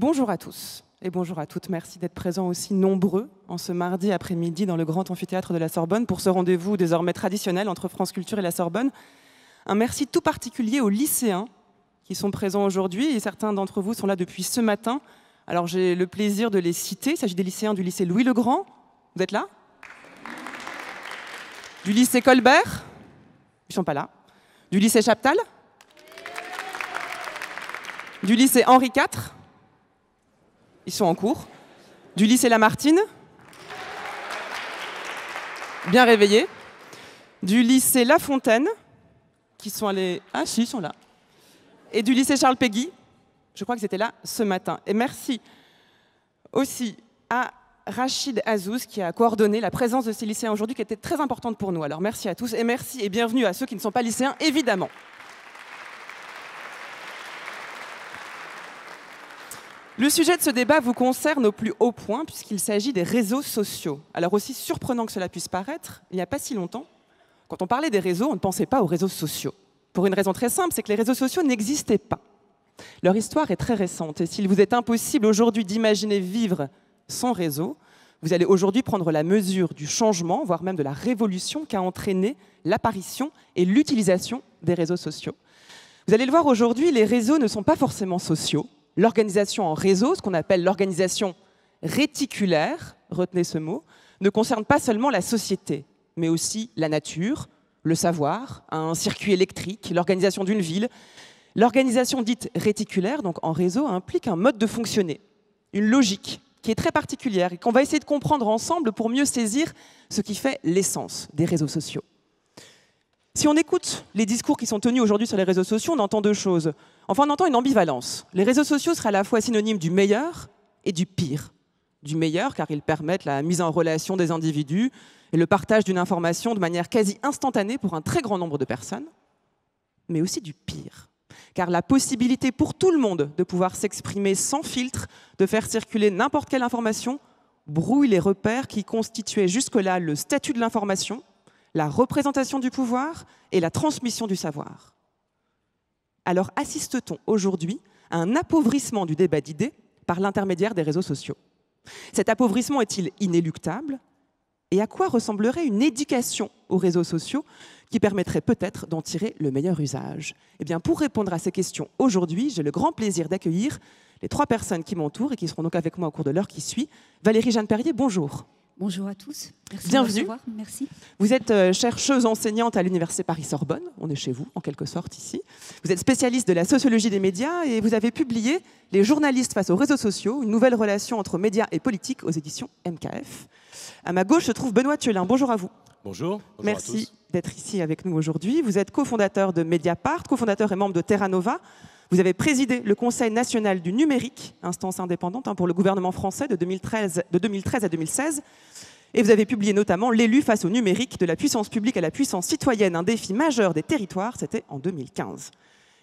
Bonjour à tous et bonjour à toutes. Merci d'être présents aussi nombreux en ce mardi après-midi dans le grand amphithéâtre de la Sorbonne pour ce rendez-vous désormais traditionnel entre France Culture et la Sorbonne. Un merci tout particulier aux lycéens qui sont présents aujourd'hui et certains d'entre vous sont là depuis ce matin. Alors j'ai le plaisir de les citer. Il s'agit des lycéens du lycée Louis le Grand. Vous êtes là Du lycée Colbert Ils sont pas là. Du lycée Chaptal Du lycée Henri IV ils sont en cours, du lycée Lamartine, bien réveillés, du lycée La Fontaine, qui sont allés. Ah, si, ils sont là. Et du lycée Charles Péguy, je crois que c'était là ce matin. Et merci aussi à Rachid Azouz qui a coordonné la présence de ces lycéens aujourd'hui, qui était très importante pour nous. Alors merci à tous et merci et bienvenue à ceux qui ne sont pas lycéens, évidemment. Le sujet de ce débat vous concerne au plus haut point puisqu'il s'agit des réseaux sociaux. Alors aussi surprenant que cela puisse paraître, il n'y a pas si longtemps, quand on parlait des réseaux, on ne pensait pas aux réseaux sociaux. Pour une raison très simple, c'est que les réseaux sociaux n'existaient pas. Leur histoire est très récente et s'il vous est impossible aujourd'hui d'imaginer vivre sans réseau, vous allez aujourd'hui prendre la mesure du changement, voire même de la révolution qu'a entraîné l'apparition et l'utilisation des réseaux sociaux. Vous allez le voir aujourd'hui, les réseaux ne sont pas forcément sociaux, l'organisation en réseau, ce qu'on appelle l'organisation réticulaire, retenez ce mot, ne concerne pas seulement la société, mais aussi la nature, le savoir, un circuit électrique, l'organisation d'une ville. L'organisation dite réticulaire, donc en réseau, implique un mode de fonctionner, une logique qui est très particulière et qu'on va essayer de comprendre ensemble pour mieux saisir ce qui fait l'essence des réseaux sociaux. Si on écoute les discours qui sont tenus aujourd'hui sur les réseaux sociaux, on entend deux choses. Enfin, on entend une ambivalence. Les réseaux sociaux seraient à la fois synonymes du meilleur et du pire. Du meilleur, car ils permettent la mise en relation des individus et le partage d'une information de manière quasi instantanée pour un très grand nombre de personnes, mais aussi du pire car la possibilité pour tout le monde de pouvoir s'exprimer sans filtre, de faire circuler n'importe quelle information, brouille les repères qui constituaient jusque-là le statut de l'information la représentation du pouvoir et la transmission du savoir. Alors assiste-t-on aujourd'hui à un appauvrissement du débat d'idées par l'intermédiaire des réseaux sociaux Cet appauvrissement est-il inéluctable Et à quoi ressemblerait une éducation aux réseaux sociaux qui permettrait peut-être d'en tirer le meilleur usage Eh bien, pour répondre à ces questions aujourd'hui, j'ai le grand plaisir d'accueillir les trois personnes qui m'entourent et qui seront donc avec moi au cours de l'heure qui suit. Valérie Jeanne Perrier, bonjour. Bonjour à tous. Merci Bienvenue. Merci. Vous êtes euh, chercheuse enseignante à l'Université Paris-Sorbonne. On est chez vous, en quelque sorte, ici. Vous êtes spécialiste de la sociologie des médias et vous avez publié Les journalistes face aux réseaux sociaux, une nouvelle relation entre médias et politique aux éditions MKF. À ma gauche se trouve Benoît Thulin. Bonjour à vous. Bonjour. Bonjour Merci d'être ici avec nous aujourd'hui. Vous êtes cofondateur de Mediapart, cofondateur et membre de Terra Nova, vous avez présidé le Conseil national du numérique, instance indépendante hein, pour le gouvernement français de 2013, à 2016. Et vous avez publié notamment L'élu face au numérique, de la puissance publique à la puissance citoyenne, un défi majeur des territoires, c'était en 2015.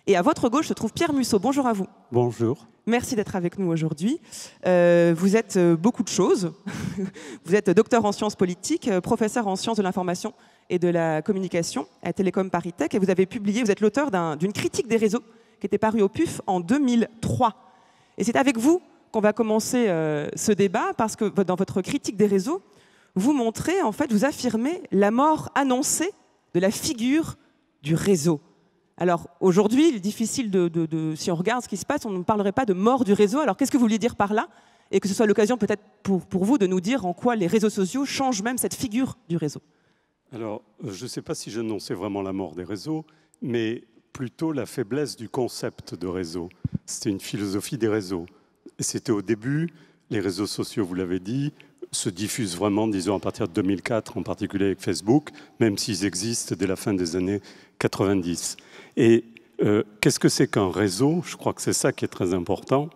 Et à votre gauche se trouve Pierre Musso. Bonjour à vous. Bonjour. Merci d'être avec nous aujourd'hui. Euh, vous êtes euh, beaucoup de choses. vous êtes docteur en sciences politiques, euh, professeur en sciences de l'information et de la communication à Télécom Paris Tech. Et vous avez publié, vous êtes l'auteur d'une critique des réseaux qui était paru au PUF en 2003. Et c'est avec vous qu'on va commencer euh, ce débat, parce que dans votre critique des réseaux, vous montrez, en fait, vous affirmez la mort annoncée de la figure du réseau. Alors aujourd'hui, il est difficile de, si on regarde ce qui se passe, on ne parlerait pas de mort du réseau. Alors qu'est-ce que vous voulez dire par là Et que ce soit l'occasion peut-être pour, pour, vous de nous dire en quoi les réseaux sociaux changent même cette figure du réseau. Alors, euh, je ne sais pas si j'annonçais vraiment la mort des réseaux, mais plutôt la faiblesse du concept de réseau. C'était une philosophie des réseaux. C'était au début, les réseaux sociaux, vous l'avez dit, se diffusent vraiment, disons, à partir de 2004, en particulier avec Facebook, même s'ils existent dès la fin des années 90. Et euh, qu'est-ce que c'est qu'un réseau Je crois que c'est ça qui est très important.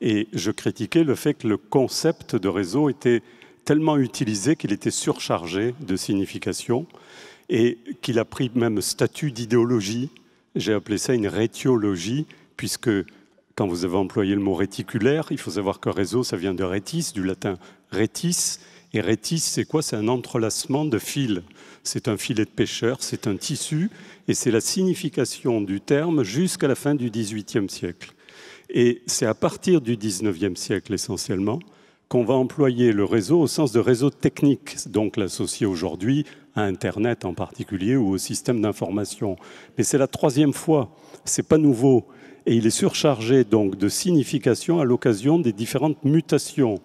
Et je critiquais le fait que le concept de réseau était tellement utilisé qu'il était surchargé de signification et qu'il a pris même statut d'idéologie j'ai appelé ça une rétiologie, puisque quand vous avez employé le mot réticulaire, il faut savoir que réseau, ça vient de rétis, du latin rétis. Et rétis, c'est quoi C'est un entrelacement de fils. C'est un filet de pêcheur, c'est un tissu, et c'est la signification du terme jusqu'à la fin du XVIIIe siècle. Et c'est à partir du XIXe siècle essentiellement qu'on va employer le réseau au sens de réseau technique, donc l'associer aujourd'hui à Internet en particulier ou au système d'information. Mais c'est la troisième fois, c'est pas nouveau. Et il est surchargé donc de signification à l'occasion des différentes mutations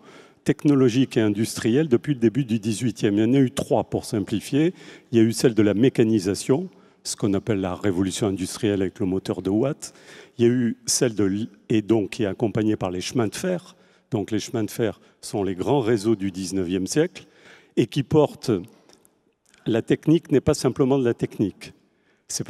technologiques et industrielles depuis le début du XVIIIe. Il y en a eu trois pour simplifier. Il y a eu celle de la mécanisation, ce qu'on appelle la révolution industrielle avec le moteur de Watt. Il y a eu celle de, et donc qui est accompagnée par les chemins de fer. Donc les chemins de fer sont les grands réseaux du XIXe siècle et qui portent la technique n'est pas simplement de la technique. ça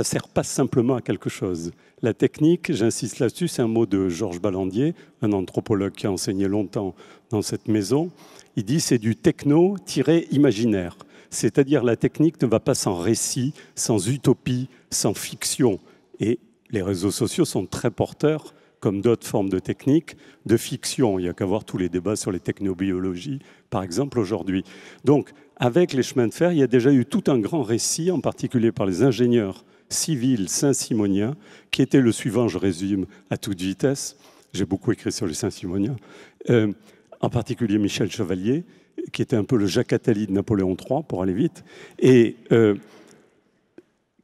ne sert pas simplement à quelque chose. La technique, j'insiste là-dessus, c'est un mot de Georges Ballandier, un anthropologue qui a enseigné longtemps dans cette maison. Il dit c'est du techno-imaginaire. C'est-à-dire la technique ne va pas sans récit, sans utopie, sans fiction. Et les réseaux sociaux sont très porteurs, comme d'autres formes de technique, de fiction. Il n'y a qu'à voir tous les débats sur les technobiologies, par exemple, aujourd'hui. Donc, avec les chemins de fer, il y a déjà eu tout un grand récit, en particulier par les ingénieurs civils saint-simoniens, qui était le suivant, je résume à toute vitesse, j'ai beaucoup écrit sur les saint-simoniens, euh, en particulier Michel Chevalier, qui était un peu le Jacques Attali de Napoléon III, pour aller vite. Et euh,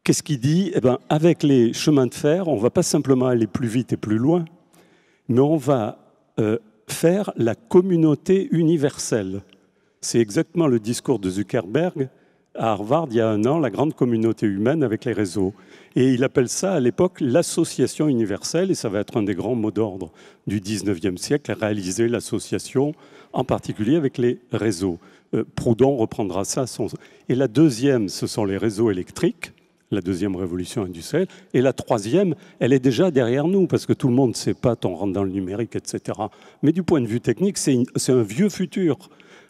qu'est-ce qu'il dit eh ben, Avec les chemins de fer, on ne va pas simplement aller plus vite et plus loin, mais on va euh, faire la communauté universelle. C'est exactement le discours de Zuckerberg à Harvard il y a un an, la grande communauté humaine avec les réseaux. Et il appelle ça à l'époque l'association universelle, et ça va être un des grands mots d'ordre du 19e siècle, réaliser l'association, en particulier avec les réseaux. Euh, Proudhon reprendra ça. Et la deuxième, ce sont les réseaux électriques, la deuxième révolution industrielle. Et la troisième, elle est déjà derrière nous, parce que tout le monde ne sait pas, on rentre dans le numérique, etc. Mais du point de vue technique, c'est un vieux futur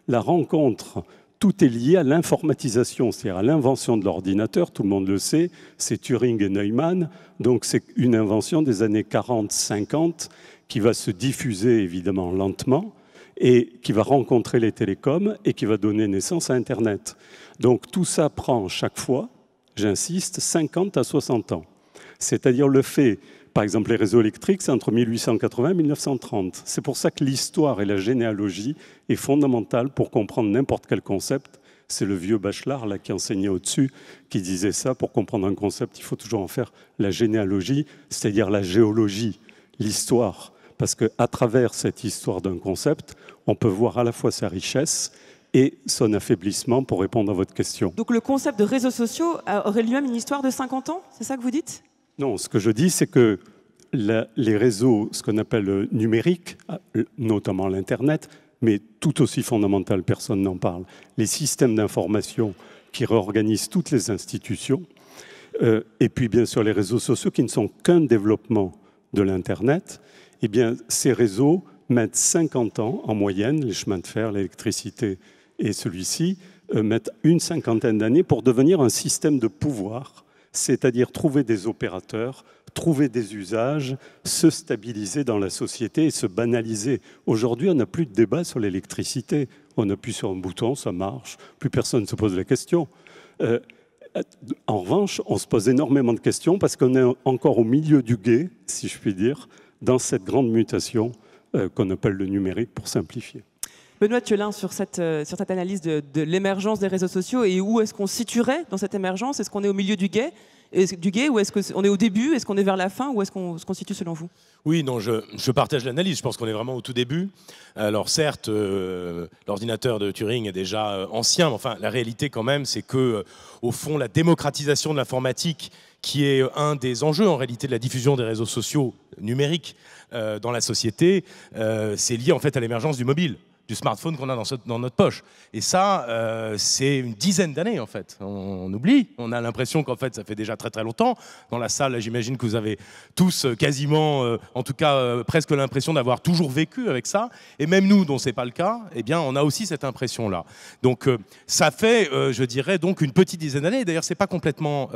la rencontre, tout est lié à l'informatisation, c'est-à-dire à, l'invention de l'ordinateur, tout le monde le sait, c'est Turing et Neumann, donc c'est une invention des années 40-50 qui va se diffuser évidemment lentement et qui va rencontrer les télécoms et qui va donner naissance à Internet. Donc tout ça prend chaque fois, j'insiste, 50 à 60 ans. C'est-à-dire le fait par exemple, les réseaux électriques, c'est entre 1880 et 1930. C'est pour ça que l'histoire et la généalogie est fondamentale pour comprendre n'importe quel concept. C'est le vieux Bachelard là, qui enseignait au-dessus qui disait ça. Pour comprendre un concept, il faut toujours en faire la généalogie, c'est-à-dire la géologie, l'histoire. Parce qu'à travers cette histoire d'un concept, on peut voir à la fois sa richesse et son affaiblissement pour répondre à votre question. Donc le concept de réseaux sociaux euh, aurait lui-même une histoire de 50 ans, c'est ça que vous dites non, ce que je dis, c'est que les réseaux, ce qu'on appelle numériques, notamment l'Internet, mais tout aussi fondamental, personne n'en parle, les systèmes d'information qui réorganisent toutes les institutions, euh, et puis bien sûr les réseaux sociaux qui ne sont qu'un développement de l'Internet, eh bien ces réseaux mettent 50 ans en moyenne, les chemins de fer, l'électricité et celui-ci, euh, mettent une cinquantaine d'années pour devenir un système de pouvoir c'est-à-dire trouver des opérateurs, trouver des usages, se stabiliser dans la société et se banaliser. Aujourd'hui, on n'a plus de débat sur l'électricité. On appuie sur un bouton, ça marche, plus personne ne se pose la question. Euh, en revanche, on se pose énormément de questions parce qu'on est encore au milieu du guet, si je puis dire, dans cette grande mutation euh, qu'on appelle le numérique pour simplifier. Benoît Thiolin, sur cette, euh, sur cette analyse de, l'émergence des réseaux sociaux et où est-ce qu'on situerait dans cette émergence Est-ce qu'on est au milieu du guet du gay ou est-ce qu'on est au début Est-ce qu'on est vers la fin Ou est-ce qu'on se constitue selon vous Oui, non, je, partage l'analyse. Je pense qu'on est vraiment au tout début. Alors certes, euh, l'ordinateur de Turing est déjà euh, ancien, mais enfin, la réalité quand même, c'est que, au fond, la démocratisation de l'informatique, qui est un des enjeux en réalité de la diffusion des réseaux sociaux numériques dans la société, c'est lié en fait à l'émergence du mobile smartphone qu'on a dans, notre poche. Et ça, euh, c'est une dizaine d'années en fait. On, oublie, on a l'impression qu'en fait ça fait déjà très très longtemps. Dans la salle, j'imagine que vous avez tous euh, quasiment, euh, en tout cas presque l'impression d'avoir toujours vécu avec ça. Et même nous, dont c'est pas le cas, eh bien on a aussi cette impression là. Donc ça fait, je dirais donc une petite dizaine d'années. D'ailleurs, ce n'est pas complètement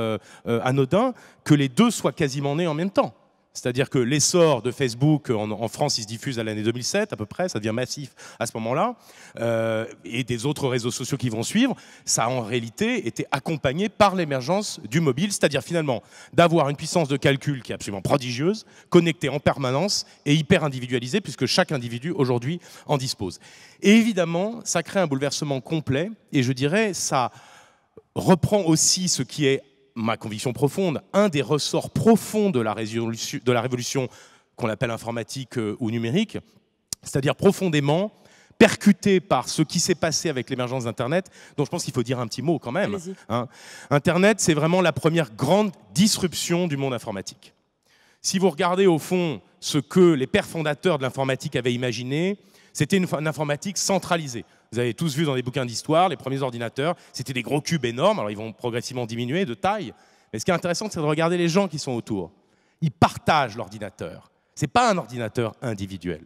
anodin que les deux soient quasiment nés en même temps. C'est-à-dire que l'essor de Facebook en, France, il se diffuse à l'année 2007 à peu près, ça devient massif à ce moment-là, euh, et des autres réseaux sociaux qui vont suivre, ça a en réalité été accompagné par l'émergence du mobile, c'est-à-dire finalement d'avoir une puissance de calcul qui est absolument prodigieuse, connectée en permanence et hyper individualisée, puisque chaque individu aujourd'hui en dispose. Et évidemment, ça crée un bouleversement complet, et je dirais, ça reprend aussi ce qui est ma conviction profonde, un des ressorts profonds de la, de la révolution qu'on appelle informatique euh, ou numérique, c'est-à-dire profondément percuté par ce qui s'est passé avec l'émergence d'Internet, dont je pense qu'il faut dire un petit mot quand même. Hein. Internet, c'est vraiment la première grande disruption du monde informatique. Si vous regardez au fond ce que les pères fondateurs de l'informatique avaient imaginé, c'était une, informatique centralisée. Vous avez tous vu dans les bouquins d'histoire, les premiers ordinateurs, c'était des gros cubes énormes, alors ils vont progressivement diminuer de taille. Mais ce qui est intéressant, c'est de regarder les gens qui sont autour. Ils partagent l'ordinateur. Ce n'est pas un ordinateur individuel.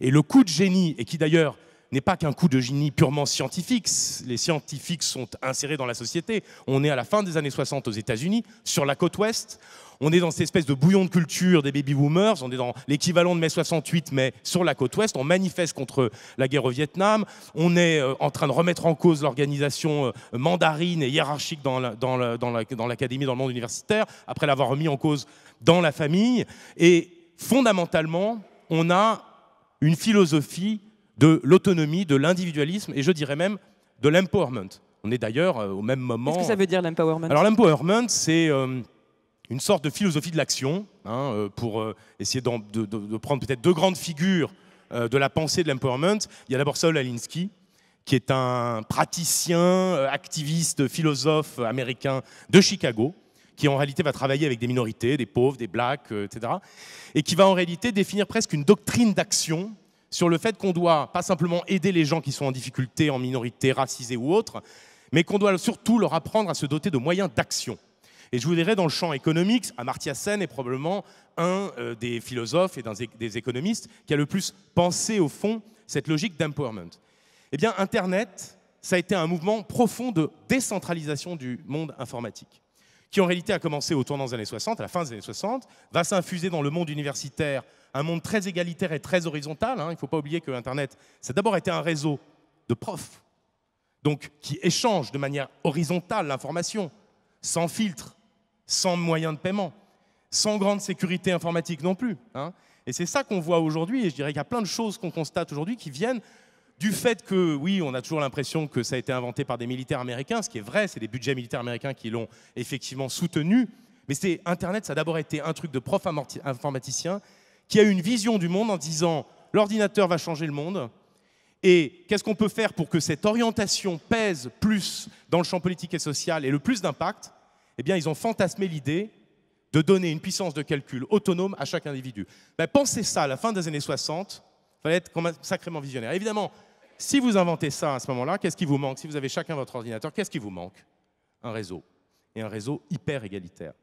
Et le coup de génie, et qui d'ailleurs n'est pas qu'un coup de génie purement scientifique. Les scientifiques sont insérés dans la société. On est à la fin des années 60 aux États-Unis, sur la côte ouest on est dans cette espèce de bouillon de culture des baby boomers, on est dans l'équivalent de mai 68, mais sur la côte ouest, on manifeste contre la guerre au Vietnam, on est euh, en train de remettre en cause l'organisation euh, mandarine et hiérarchique dans l'académie, dans le monde universitaire, après l'avoir remis en cause dans la famille, et fondamentalement, on a une philosophie de l'autonomie, de l'individualisme, et je dirais même de l'empowerment. On est d'ailleurs euh, au même moment. Qu'est-ce que ça veut dire l'empowerment Alors l'empowerment, c'est une sorte de philosophie de l'action, hein, euh, pour euh, essayer de, de prendre peut-être deux grandes figures euh, de la pensée de l'empowerment. Il y a d'abord Saul Alinsky, qui est un praticien, activiste, philosophe américain de Chicago, qui en réalité va travailler avec des minorités, des pauvres, des blacks, etc., et qui va en réalité définir presque une doctrine d'action sur le fait qu'on doit pas simplement aider les gens qui sont en difficulté, en minorité, racisés ou autres, mais qu'on doit surtout leur apprendre à se doter de moyens d'action. Et je vous dirais, dans le champ économique, Amartya Sen est probablement un euh, des philosophes et des économistes qui a le plus pensé, au fond, cette logique d'empowerment. Eh bien, Internet, ça a été un mouvement profond de décentralisation du monde informatique, qui en réalité a commencé au tournant des années 60, à la fin des années 60, va s'infuser dans le monde universitaire, un monde très égalitaire et très horizontal. Hein. Il ne faut pas oublier que Internet, ça a d'abord été un réseau de profs, donc qui échangent de manière horizontale l'information, sans filtre, sans moyens de paiement, sans grande sécurité informatique non plus. Hein. Et c'est ça qu'on voit aujourd'hui, et je dirais qu'il y a plein de choses qu'on constate aujourd'hui qui viennent du fait que, oui, on a toujours l'impression que ça a été inventé par des militaires américains, ce qui est vrai, c'est des budgets militaires américains qui l'ont effectivement soutenu, mais c'est Internet, ça a d'abord été un truc de prof informaticien qui a eu une vision du monde en disant l'ordinateur va changer le monde. Et qu'est-ce qu'on peut faire pour que cette orientation pèse plus dans le champ politique et social et le plus d'impact eh bien, ils ont fantasmé l'idée de donner une puissance de calcul autonome à chaque individu. Ben, pensez ça à la fin des années 60, il fallait être sacrément visionnaire. Évidemment, si vous inventez ça à ce moment-là, qu'est-ce qui vous manque Si vous avez chacun votre ordinateur, qu'est-ce qui vous manque Un réseau. Et un réseau hyper égalitaire.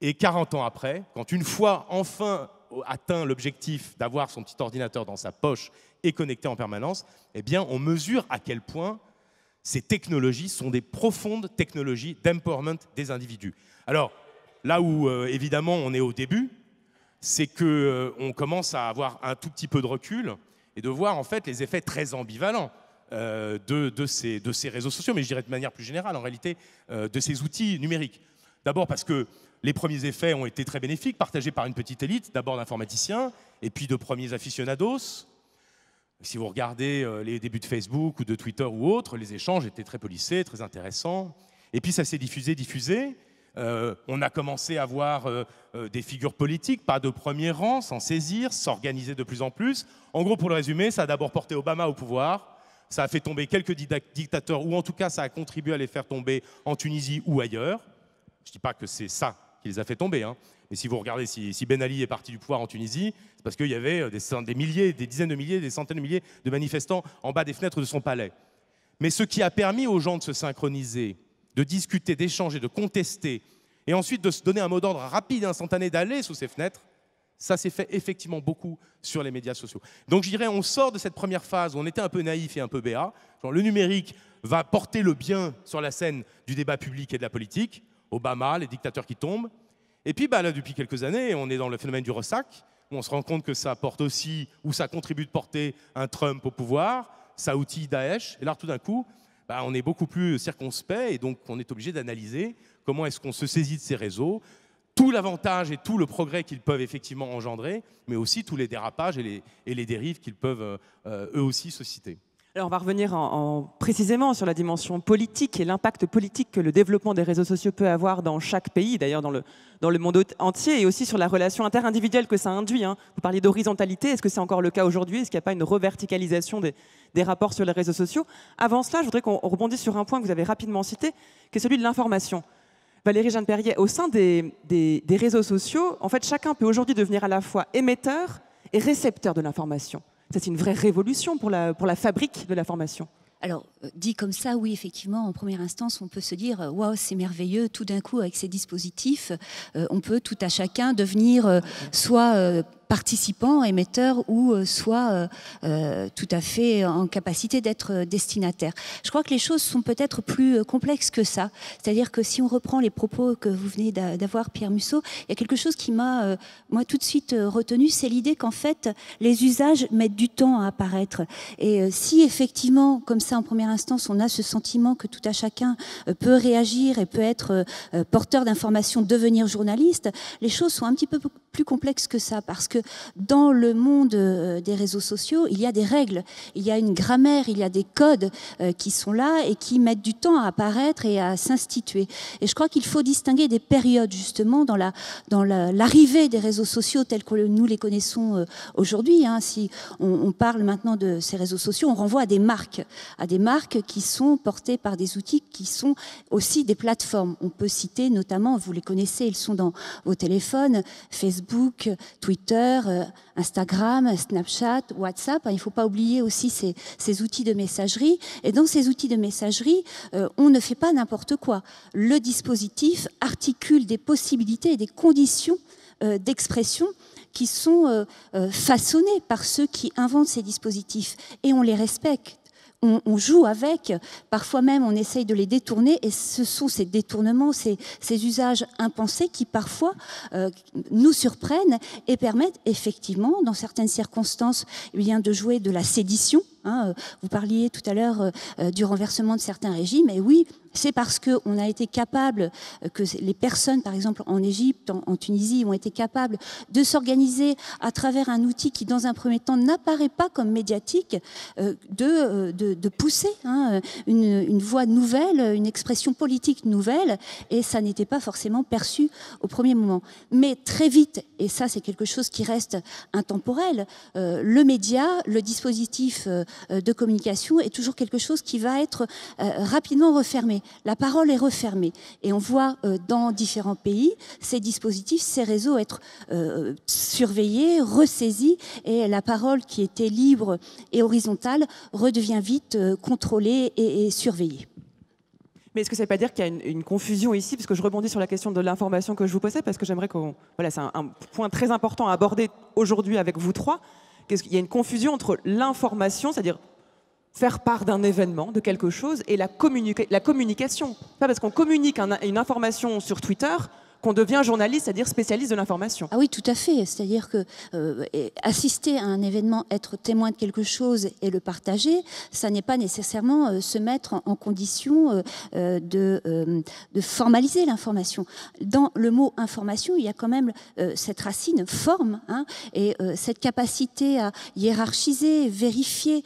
Et 40 ans après, quand une fois enfin atteint l'objectif d'avoir son petit ordinateur dans sa poche et connecté en permanence, eh bien, on mesure à quel point ces technologies sont des profondes technologies d'empowerment des individus. Alors, là où euh, évidemment on est au début, c'est qu'on euh, commence à avoir un tout petit peu de recul et de voir en fait les effets très ambivalents euh, de, ces, de, ces, réseaux sociaux, mais je dirais de manière plus générale en réalité, de ces outils numériques. D'abord parce que les premiers effets ont été très bénéfiques, partagés par une petite élite, d'abord d'informaticiens, et puis de premiers aficionados, si vous regardez euh, les débuts de Facebook ou de Twitter ou autres, les échanges étaient très polissés, très intéressants. Et puis ça s'est diffusé, diffusé. Euh, on a commencé à voir euh, des figures politiques, pas de premier rang, s'en saisir, s'organiser de plus en plus. En gros, pour le résumer, ça a d'abord porté Obama au pouvoir, ça a fait tomber quelques dictateurs, ou en tout cas, ça a contribué à les faire tomber en Tunisie ou ailleurs. Je ne dis pas que c'est ça qui les a fait tomber, hein. Et si vous regardez, si, Ben Ali est parti du pouvoir en Tunisie, c'est parce qu'il y avait euh, des, milliers, des dizaines de milliers, des centaines de milliers de manifestants en bas des fenêtres de son palais. Mais ce qui a permis aux gens de se synchroniser, de discuter, d'échanger, de contester, et ensuite de se donner un mot d'ordre rapide, instantané, d'aller sous ces fenêtres, ça s'est fait effectivement beaucoup sur les médias sociaux. Donc je dirais, on sort de cette première phase où on était un peu naïf et un peu béat. le numérique va porter le bien sur la scène du débat public et de la politique. Obama, les dictateurs qui tombent. Et puis bah, là, depuis quelques années, on est dans le phénomène du ressac, où on se rend compte que ça porte aussi, ou ça contribue de porter un Trump au pouvoir, ça outille Daesh, et là tout d'un coup, bah, on est beaucoup plus circonspect, et donc on est obligé d'analyser comment est-ce qu'on se saisit de ces réseaux, tout l'avantage et tout le progrès qu'ils peuvent effectivement engendrer, mais aussi tous les dérapages et les, dérives qu'ils peuvent euh, euh, eux aussi susciter on va revenir précisément sur la dimension politique et l'impact politique que le développement des réseaux sociaux peut avoir dans chaque pays, d'ailleurs dans le, monde entier, et aussi sur la relation interindividuelle que ça induit. Hein. Vous parliez d'horizontalité, est-ce que c'est encore le cas aujourd'hui Est-ce qu'il n'y a pas une reverticalisation des, rapports sur les réseaux sociaux Avant cela, je voudrais qu'on rebondisse sur un point que vous avez rapidement cité, qui est celui de l'information. Valérie Jeanne Perrier, au sein des réseaux sociaux, en fait, chacun peut aujourd'hui devenir à la fois émetteur et récepteur de l'information. C'est une vraie révolution pour la, pour la fabrique de la formation. Alors, euh, dit comme ça, oui, effectivement, en première instance, on peut se dire euh, waouh, c'est merveilleux, tout d'un coup, avec ces dispositifs, euh, on peut tout à chacun devenir soit participants émetteurs ou euh, soit euh, euh, tout à fait en capacité d'être destinataire. Je crois que les choses sont peut-être plus complexes que ça. C'est-à-dire que si on reprend les propos que vous venez d'avoir, Pierre Musso, il y a quelque chose qui m'a, moi, tout de suite retenu, c'est l'idée qu'en fait, les usages mettent du temps à apparaître. Et si effectivement, comme ça, en première instance, on a ce sentiment que tout à chacun peut réagir et peut être porteur d'informations, devenir journaliste, les choses sont un petit peu plus complexes que ça, parce que dans le monde euh, des réseaux sociaux, il y a des règles, il y a une grammaire, il y a des codes euh, qui sont là et qui mettent du temps à apparaître et à s'instituer. Et je crois qu'il faut distinguer des périodes justement dans la dans l'arrivée des réseaux sociaux tels que nous les connaissons euh, aujourd'hui. Hein. Si on, on parle maintenant de ces réseaux sociaux, on renvoie à des marques, à des marques qui sont portées par des outils qui sont aussi des plateformes. On peut citer notamment, vous les connaissez, ils sont dans vos téléphones, Facebook, Twitter. Euh, Instagram, Snapchat, WhatsApp. Hein, il ne faut pas oublier aussi ces, outils de messagerie. Et dans ces outils de messagerie, euh, on ne fait pas n'importe quoi. Le dispositif articule des possibilités et des conditions euh, d'expression qui sont façonnées par ceux qui inventent ces dispositifs et on les respecte on, joue avec, parfois même on essaye de les détourner, et ce sont ces détournements, ces, ces usages impensés qui parfois euh, nous surprennent et permettent effectivement, dans certaines circonstances, eh de jouer de la sédition. Hein. Vous parliez tout à l'heure euh, du renversement de certains régimes, et oui, c'est parce qu'on a été capable, euh, que les personnes, par exemple en Égypte, en, Tunisie, ont été capables de s'organiser à travers un outil qui, dans un premier temps, n'apparaît pas comme médiatique, euh, euh, de, pousser hein, une, voix nouvelle, une expression politique nouvelle, et ça n'était pas forcément perçu au premier moment. Mais très vite, et ça c'est quelque chose qui reste intemporel, le média, le dispositif de communication est toujours quelque chose qui va être rapidement refermé. La parole est refermée. Et on voit euh, dans différents pays ces dispositifs, ces réseaux être euh, surveillés, ressaisis, et la parole qui était libre et horizontale redevient vite euh, contrôlée et, surveillée. Mais est-ce que ça ne veut pas dire qu'il y a une, confusion ici Parce que je rebondis sur la question de l'information que je vous posais, parce que j'aimerais que Voilà, c'est un, point très important à aborder aujourd'hui avec vous trois. Qu'est-ce qu'il y a une confusion entre l'information, c'est-à-dire faire part d'un événement, de quelque chose, et la, la communication. Pas parce qu'on communique une information sur Twitter qu'on devient journaliste, c'est-à-dire spécialiste de l'information. Ah oui, tout à fait. C'est-à-dire que euh, assister à un événement, être témoin de quelque chose et le partager, ça n'est pas nécessairement euh, se mettre en, condition euh, de, formaliser l'information. Dans le mot information, il y a quand même cette racine forme hein, et cette capacité à hiérarchiser, vérifier,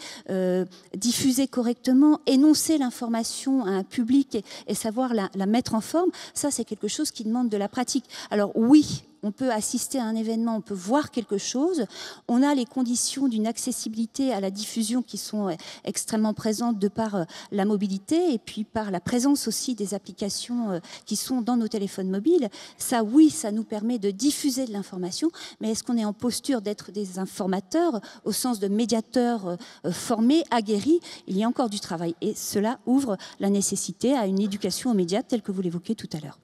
diffuser correctement, énoncer l'information à un public et, savoir la mettre en forme. Ça, c'est quelque chose qui demande de la pratique. Alors oui, on peut assister à un événement, on peut voir quelque chose. On a les conditions d'une accessibilité à la diffusion qui sont euh, extrêmement présentes de par euh, la mobilité et puis par la présence aussi des applications euh, qui sont dans nos téléphones mobiles. Ça, oui, ça nous permet de diffuser de l'information, mais est-ce qu'on est en posture d'être des informateurs au sens de médiateurs formés, aguerris Il y a encore du travail et cela ouvre la nécessité à une éducation aux médias telle que vous l'évoquez tout à l'heure.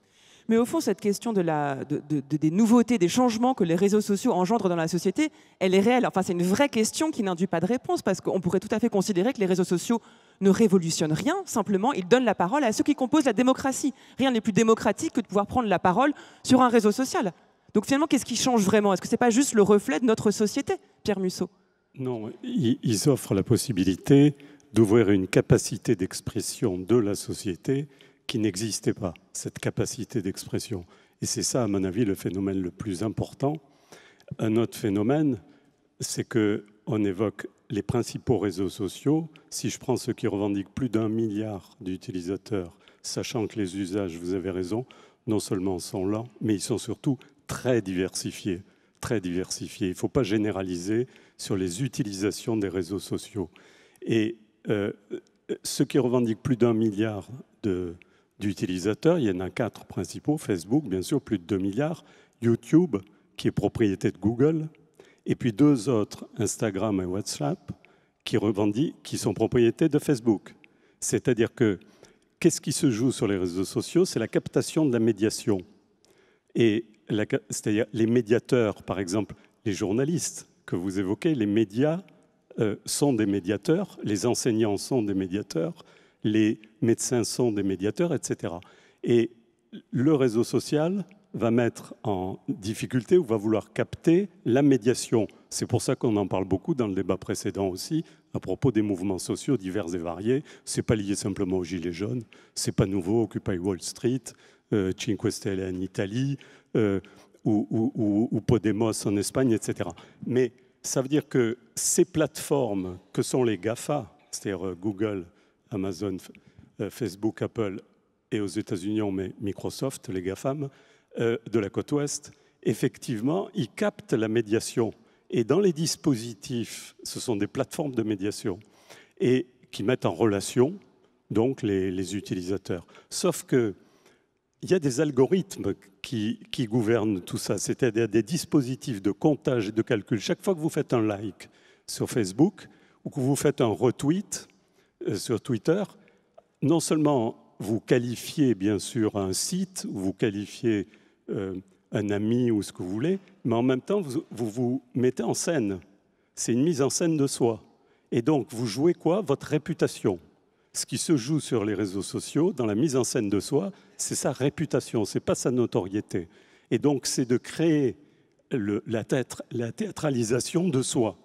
Mais au fond, cette question des nouveautés, des changements que les réseaux sociaux engendrent dans la société, elle est réelle. Enfin, c'est une vraie question qui n'induit pas de réponse, parce qu'on pourrait tout à fait considérer que les réseaux sociaux ne révolutionnent rien, simplement, ils donnent la parole à ceux qui composent la démocratie. Rien n'est plus démocratique que de pouvoir prendre la parole sur un réseau social. Donc finalement, qu'est-ce qui change vraiment Est-ce que ce n'est pas juste le reflet de notre société, Pierre Musso Non, ils offrent la possibilité d'ouvrir une capacité d'expression de la société qui n'existait pas, cette capacité d'expression. Et c'est ça, à mon avis, le phénomène le plus important. Un autre phénomène, c'est que on évoque les principaux réseaux sociaux. Si je prends ceux qui revendiquent plus d'un milliard d'utilisateurs, sachant que les usages, vous avez raison, non seulement sont lents, mais ils sont surtout très diversifiés. Très diversifiés. Il ne faut pas généraliser sur les utilisations des réseaux sociaux. Et euh, euh, ceux qui revendiquent plus d'un milliard de, d'utilisateurs. Il y en a quatre principaux, Facebook, bien sûr, plus de 2 milliards, YouTube, qui est propriété de Google, et puis deux autres, Instagram et WhatsApp, qui, revendiquent, qui sont propriétés de Facebook. C'est-à-dire que qu'est-ce qui se joue sur les réseaux sociaux C'est la captation de la médiation. Et c'est-à-dire les médiateurs, par exemple, les journalistes que vous évoquez, les médias euh, sont des médiateurs, les enseignants sont des médiateurs, les médecins sont des médiateurs, etc. Et le réseau social va mettre en difficulté ou va vouloir capter la médiation. C'est pour ça qu'on en parle beaucoup dans le débat précédent aussi, à propos des mouvements sociaux divers et variés. C'est pas lié simplement aux Gilets jaunes, c'est pas nouveau, Occupy Wall Street, euh, Cinque Stelle en Italie, euh, ou Podemos en Espagne, etc. Mais ça veut dire que ces plateformes que sont les GAFA, c'est-à-dire euh, Google, Amazon, euh, Facebook, Apple et aux États-Unis, on Microsoft, les GAFAM, euh, de la côte ouest, effectivement, ils captent la médiation. Et dans les dispositifs, ce sont des plateformes de médiation et qui mettent en relation donc les, utilisateurs. Sauf que il y a des algorithmes qui, qui gouvernent tout ça, c'est-à-dire des dispositifs de comptage et de calcul. Chaque fois que vous faites un like sur Facebook ou que vous faites un retweet, euh, sur Twitter, non seulement vous qualifiez bien sûr un site, vous qualifiez euh, un ami ou ce que vous voulez, mais en même temps, vous vous, mettez en scène. C'est une mise en scène de soi. Et donc, vous jouez quoi Votre réputation. Ce qui se joue sur les réseaux sociaux, dans la mise en scène de soi, c'est sa réputation, Ce n'est pas sa notoriété. Et donc, c'est de créer la, la théâtralisation de soi.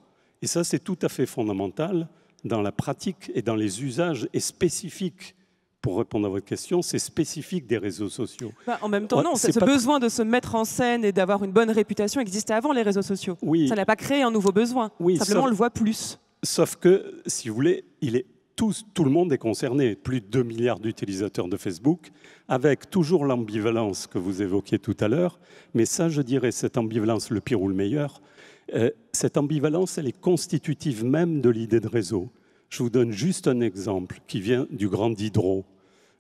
Et ça, c'est tout à fait fondamental dans la pratique et dans les usages est spécifique pour répondre à votre question, c'est spécifique des réseaux sociaux. Bah, en même temps, non, ce besoin de se mettre en scène et d'avoir une bonne réputation existait avant les réseaux sociaux. Oui. Ça n'a pas créé un nouveau besoin. Oui, Simplement, on le voit plus. Sauf que, si vous voulez, il est tout le monde est concerné, plus de 2 milliards d'utilisateurs de Facebook, avec toujours l'ambivalence que vous évoquiez tout à l'heure. Mais ça, je dirais, cette ambivalence, le pire ou le meilleur, euh, cette ambivalence, elle est constitutive même de l'idée de réseau. Je vous donne juste un exemple qui vient du grand Diderot.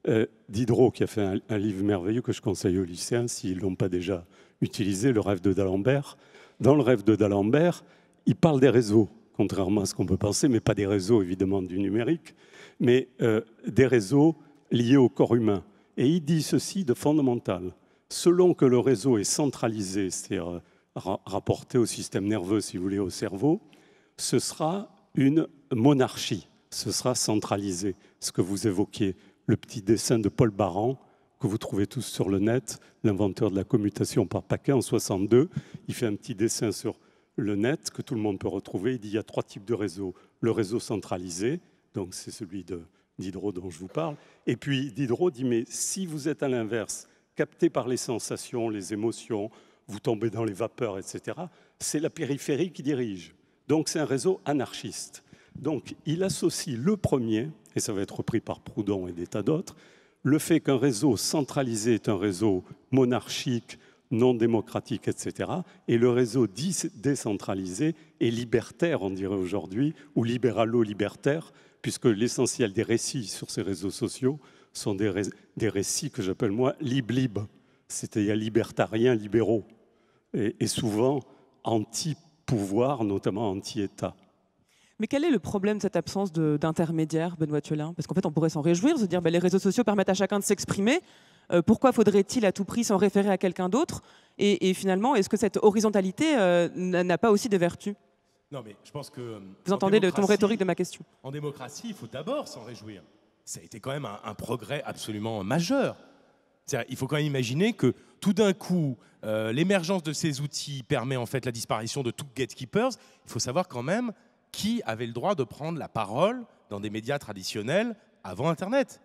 Euh, Diderot qui a fait un, livre merveilleux que je conseille aux lycéens s'ils ne l'ont pas déjà utilisé, Le rêve de d'Alembert. Dans le rêve de d'Alembert, il parle des réseaux, contrairement à ce qu'on peut penser, mais pas des réseaux évidemment du numérique, mais euh, des réseaux liés au corps humain. Et il dit ceci de fondamental. Selon que le réseau est centralisé, c'est-à-dire rapporté au système nerveux, si vous voulez, au cerveau, ce sera une monarchie, ce sera centralisé, ce que vous évoquiez, le petit dessin de Paul Baran que vous trouvez tous sur le net, l'inventeur de la commutation par paquet en 62, il fait un petit dessin sur le net que tout le monde peut retrouver. Il dit il y a trois types de réseaux. Le réseau centralisé, donc c'est celui diderot dont je vous parle. Et puis Diderot dit mais si vous êtes à l'inverse, capté par les sensations, les émotions, vous tombez dans les vapeurs, etc., c'est la périphérie qui dirige. Donc c'est un réseau anarchiste. Donc il associe le premier, et ça va être repris par Proudhon et des tas d'autres, le fait qu'un réseau centralisé est un réseau monarchique, non démocratique, etc., et le réseau décentralisé est libertaire, on dirait aujourd'hui, ou libéralo-libertaire, puisque l'essentiel des récits sur ces réseaux sociaux sont des, des récits que j'appelle moi lib-lib, c'est-à-dire libertariens libéraux et, souvent anti-pouvoir, notamment anti-État. Mais quel est le problème de cette absence d'intermédiaire, Benoît Thiolin Parce qu'en fait, on pourrait s'en réjouir, se dire ben, les réseaux sociaux permettent à chacun de s'exprimer. Euh, pourquoi faudrait-il à tout prix s'en référer à quelqu'un d'autre et, finalement, est-ce que cette horizontalité euh, n'a pas aussi des vertus Non, mais je pense que. Euh, Vous entendez le ton rhétorique de ma question En démocratie, il faut d'abord s'en réjouir. Ça a été quand même un progrès absolument majeur il faut quand même imaginer que tout d'un coup, euh, l'émergence de ces outils permet en fait la disparition de tout gatekeepers. Il faut savoir quand même qui avait le droit de prendre la parole dans des médias traditionnels avant Internet.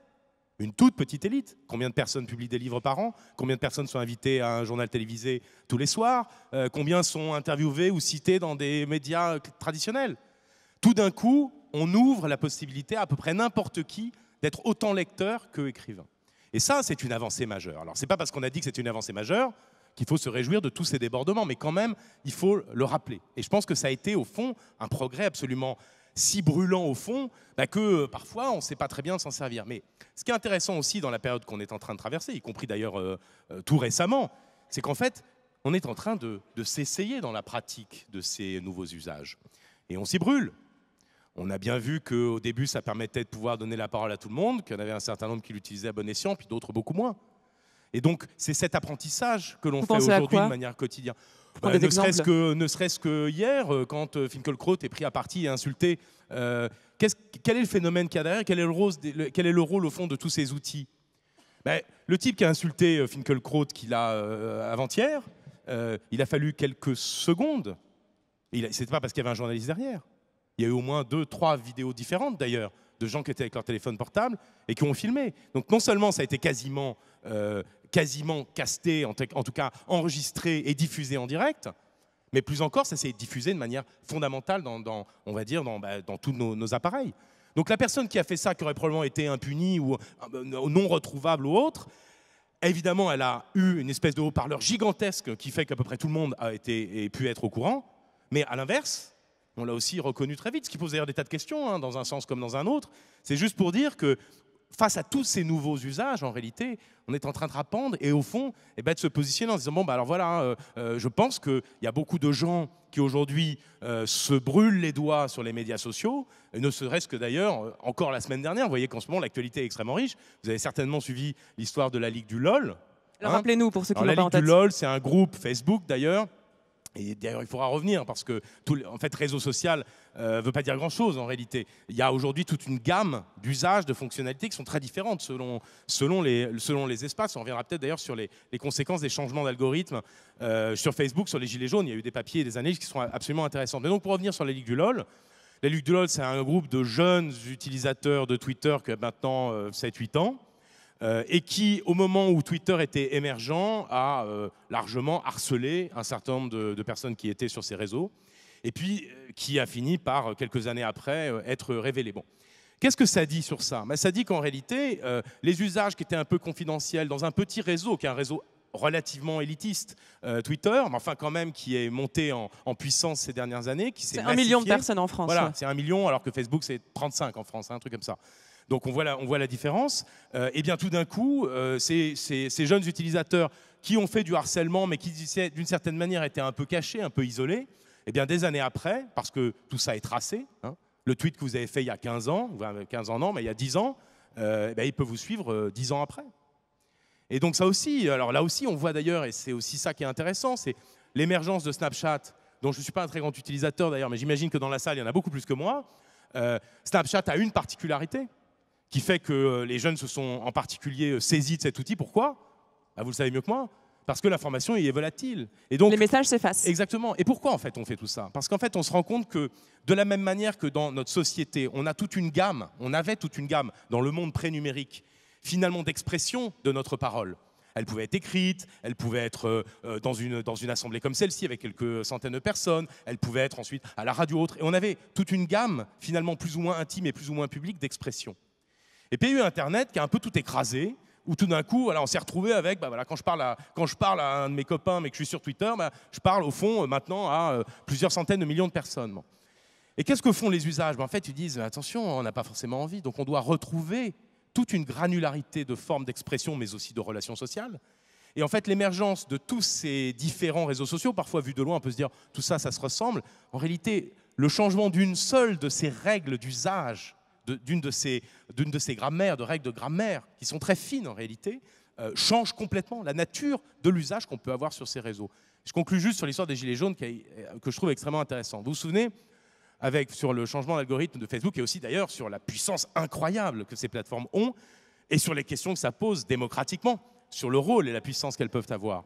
Une toute petite élite. Combien de personnes publient des livres par an Combien de personnes sont invitées à un journal télévisé tous les soirs euh, Combien sont interviewées ou citées dans des médias traditionnels Tout d'un coup, on ouvre la possibilité à, à peu près n'importe qui d'être autant lecteur qu'écrivain. Et ça, c'est une avancée majeure. Alors, ce n'est pas parce qu'on a dit que c'est une avancée majeure qu'il faut se réjouir de tous ces débordements, mais quand même, il faut le rappeler. Et je pense que ça a été, au fond, un progrès absolument si brûlant au fond bah, que euh, parfois on ne sait pas très bien s'en servir. Mais ce qui est intéressant aussi dans la période qu'on est en train de traverser, y compris d'ailleurs euh, euh, tout récemment, c'est qu'en fait, on est en train de s'essayer dans la pratique de ces nouveaux usages. Et on s'y brûle. On a bien vu qu'au début, ça permettait de pouvoir donner la parole à tout le monde, qu'il y en avait un certain nombre qui l'utilisaient à bon escient, puis d'autres beaucoup moins. Et donc, c'est cet apprentissage que l'on fait aujourd'hui de manière quotidienne. Bah, ne serait-ce que, hier, euh, quand Finkelkraut euh, est pris à partie et insulté, euh, quel est le phénomène qu'il y a derrière quel est le, rôle, au fond de tous ces outils bah, Le type qui a insulté Finkelkraut qu'il a avant-hier, il a fallu quelques secondes. Ce n'était pas parce qu'il y avait un journaliste derrière. Il y a eu au moins deux, trois vidéos différentes d'ailleurs de gens qui étaient avec leur téléphone portable et qui ont filmé. Donc non seulement ça a été quasiment, euh, quasiment casté, en, tout cas enregistré et diffusé en direct, mais plus encore, ça s'est diffusé de manière fondamentale dans, on va dire, dans, bah, tous nos, appareils. Donc la personne qui a fait ça, qui aurait probablement été impunie ou ah, bah, non retrouvable ou autre, évidemment, elle a eu une espèce de haut-parleur gigantesque qui fait qu'à peu près tout le monde a été et pu être au courant. Mais à l'inverse, on l'a aussi reconnu très vite, ce qui pose d'ailleurs des tas de questions, hein, dans un sens comme dans un autre. C'est juste pour dire que face à tous ces nouveaux usages, en réalité, on est en train de rappendre et au fond, eh ben, de se positionner en disant bon, bah, alors voilà, hein, euh, euh, je pense qu'il y a beaucoup de gens qui aujourd'hui euh, se brûlent les doigts sur les médias sociaux, ne serait-ce que d'ailleurs, encore la semaine dernière, vous voyez qu'en ce moment, l'actualité est extrêmement riche. Vous avez certainement suivi l'histoire de la Ligue du LOL. Hein. Rappelez-nous pour ceux qui l'ont pas en tête. La Ligue du LOL, c'est un groupe Facebook d'ailleurs et d'ailleurs, il faudra revenir parce que tout, en fait, réseau social ne euh, veut pas dire grand-chose en réalité. Il y a aujourd'hui toute une gamme d'usages, de fonctionnalités qui sont très différentes selon, selon, les, selon les espaces. On reviendra peut-être d'ailleurs sur les, conséquences des changements d'algorithmes euh, sur Facebook, sur les gilets jaunes. Il y a eu des papiers des analyses qui sont absolument intéressantes. Mais donc, pour revenir sur les ligues du LOL, les ligue du LOL, c'est un groupe de jeunes utilisateurs de Twitter qui a maintenant 7-8 euh, ans euh, et qui, au moment où Twitter était émergent, a euh, largement harcelé un certain nombre de, personnes qui étaient sur ces réseaux, et puis euh, qui a fini par, quelques années après, être révélé. Bon. Qu'est-ce que ça dit sur ça ben, Ça dit qu'en réalité, les usages qui étaient un peu confidentiels dans un petit réseau, qui est un réseau relativement élitiste, Twitter, mais enfin quand même qui est monté en, puissance ces dernières années. qui C'est un million de personnes en France. Voilà, c'est un million, alors que Facebook c'est 35 en France, hein, un truc comme ça. Donc on voit la, différence. et euh, eh bien tout d'un coup, euh, ces, jeunes utilisateurs qui ont fait du harcèlement, mais qui d'une certaine manière étaient un peu cachés, un peu isolés, et eh bien des années après, parce que tout ça est tracé, hein, le tweet que vous avez fait il y a 15 ans, 15 ans non, mais il y a 10 ans, euh, eh il peut vous suivre 10 ans après. Et donc ça aussi, alors là aussi on voit d'ailleurs, et c'est aussi ça qui est intéressant, c'est l'émergence de Snapchat, dont je ne suis pas un très grand utilisateur d'ailleurs, mais j'imagine que dans la salle, il y en a beaucoup plus que moi. Snapchat a une particularité, qui fait que euh, les jeunes se sont en particulier euh, saisis de cet outil. Pourquoi bah, Vous le savez mieux que moi. Parce que l'information est volatile. Et donc, les messages s'effacent. Exactement. Et pourquoi en fait on fait tout ça Parce qu'en fait on se rend compte que de la même manière que dans notre société, on a toute une gamme, on avait toute une gamme dans le monde pré-numérique, finalement d'expression de notre parole. Elle pouvait être écrite, elle pouvait être euh, dans une, dans une assemblée comme celle-ci avec quelques centaines de personnes, elle pouvait être ensuite à la radio autre. Et on avait toute une gamme, finalement plus ou moins intime et plus ou moins publique, d'expression. Et puis il y a eu Internet qui a un peu tout écrasé, où tout d'un coup, on s'est retrouvé avec, bah, voilà, quand, je parle à, quand je parle à un de mes copains, mais que je suis sur Twitter, bah, je parle au fond euh, maintenant à euh, plusieurs centaines de millions de personnes. Et qu'est-ce que font les usages bah, En fait, ils disent, attention, on n'a pas forcément envie, donc on doit retrouver toute une granularité de formes d'expression, mais aussi de relations sociales. Et en fait, l'émergence de tous ces différents réseaux sociaux, parfois vu de loin, on peut se dire, tout ça, ça se ressemble. En réalité, le changement d'une seule de ces règles d'usage d'une de, ces, de ces grammaires, de règles de grammaire, qui sont très fines en réalité, euh, change complètement la nature de l'usage qu'on peut avoir sur ces réseaux. Je conclus juste sur l'histoire des Gilets jaunes euh, que je trouve extrêmement intéressante. Vous vous souvenez, avec, sur le changement d'algorithme de Facebook et aussi d'ailleurs sur la puissance incroyable que ces plateformes ont et sur les questions que ça pose démocratiquement, sur le rôle et la puissance qu'elles peuvent avoir.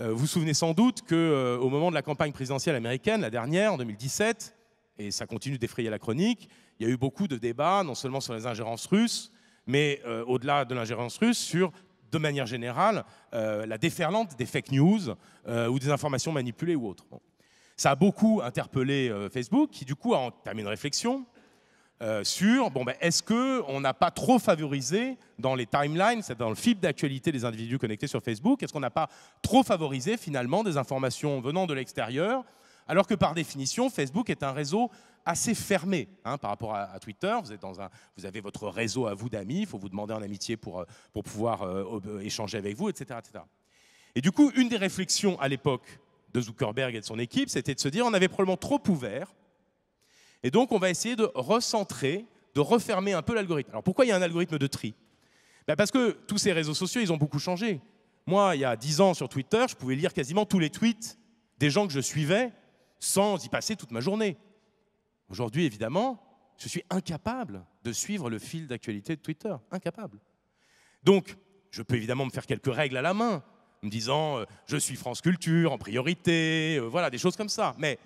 Euh, vous vous souvenez sans doute qu'au euh, moment de la campagne présidentielle américaine, la dernière, en 2017, et ça continue d'effrayer la chronique, il y a eu beaucoup de débats, non seulement sur les ingérences russes, mais euh, au-delà de l'ingérence russe, sur, de manière générale, euh, la déferlante des fake news euh, ou des informations manipulées ou autres. Ça a beaucoup interpellé Facebook, qui du coup a entamé une réflexion sur bon, ben, est-ce qu'on n'a pas trop favorisé dans les timelines, c'est dans le fil d'actualité des individus connectés sur Facebook, est-ce qu'on n'a pas trop favorisé finalement des informations venant de l'extérieur alors que par définition, Facebook est un réseau assez fermé hein, par rapport à, Twitter. Vous, êtes dans un, vous avez votre réseau à vous d'amis, il faut vous demander en amitié pour, euh, pour pouvoir euh, euh, échanger avec vous, etc., etc. Et du coup, une des réflexions à l'époque de Zuckerberg et de son équipe, c'était de se dire on avait probablement trop ouvert, et donc on va essayer de recentrer, de refermer un peu l'algorithme. Alors pourquoi il y a un algorithme de tri ben, Parce que tous ces réseaux sociaux, ils ont beaucoup changé. Moi, il y a 10 ans sur Twitter, je pouvais lire quasiment tous les tweets des gens que je suivais sans y passer toute ma journée. Aujourd'hui, évidemment, je suis incapable de suivre le fil d'actualité de Twitter. Incapable. Donc, je peux évidemment me faire quelques règles à la main, me disant euh, je suis France Culture en priorité, euh, voilà, des choses comme ça. Mais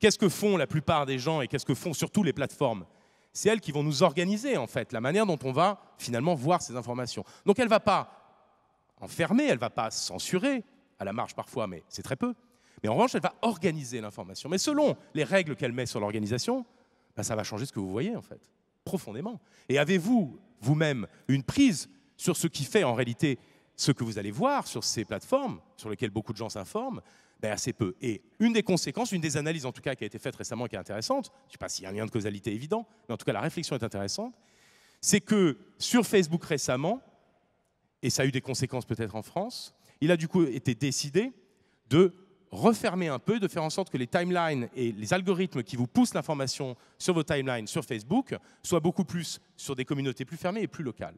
qu'est-ce que font la plupart des gens et qu'est-ce que font surtout les plateformes C'est elles qui vont nous organiser, en fait, la manière dont on va finalement voir ces informations. Donc elle ne va pas enfermer, elle ne va pas censurer, à la marge parfois, mais c'est très peu. Mais en revanche, elle va organiser l'information. Mais selon les règles qu'elle met sur l'organisation, bah, ça va changer ce que vous voyez, en fait, profondément. Et avez-vous, vous-même, une prise sur ce qui fait en réalité ce que vous allez voir sur ces plateformes, sur lesquelles beaucoup de gens s'informent ben, Assez peu. Et une des conséquences, une des analyses en tout cas qui a été faite récemment, qui est intéressante, je ne sais pas s'il y a un lien de causalité évident, mais en tout cas la réflexion est intéressante, c'est que sur Facebook récemment, et ça a eu des conséquences peut-être en France, il a du coup été décidé de refermer un peu, de faire en sorte que les timelines et les algorithmes qui vous poussent l'information sur vos timelines sur Facebook soient beaucoup plus sur des communautés plus fermées et plus locales.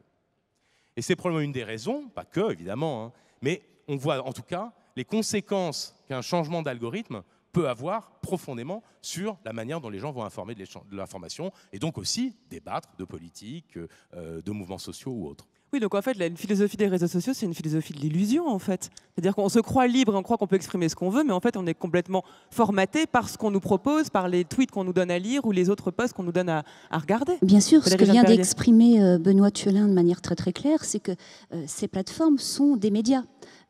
Et c'est probablement une des raisons, pas que évidemment, hein, mais on voit en tout cas les conséquences qu'un changement d'algorithme peut avoir profondément sur la manière dont les gens vont informer de l'information et donc aussi débattre de politique, euh, de mouvements sociaux ou autres. Oui, donc en fait, la philosophie des réseaux sociaux, c'est une philosophie de l'illusion, en fait. C'est-à-dire qu'on se croit libre, on croit qu'on peut exprimer ce qu'on veut, mais en fait, on est complètement formaté par ce qu'on nous propose, par les tweets qu'on nous donne à lire ou les autres posts qu'on nous donne à, regarder. Bien sûr, ce que vient d'exprimer euh, Benoît Thiolin de manière très très claire, c'est que euh, ces plateformes sont des médias.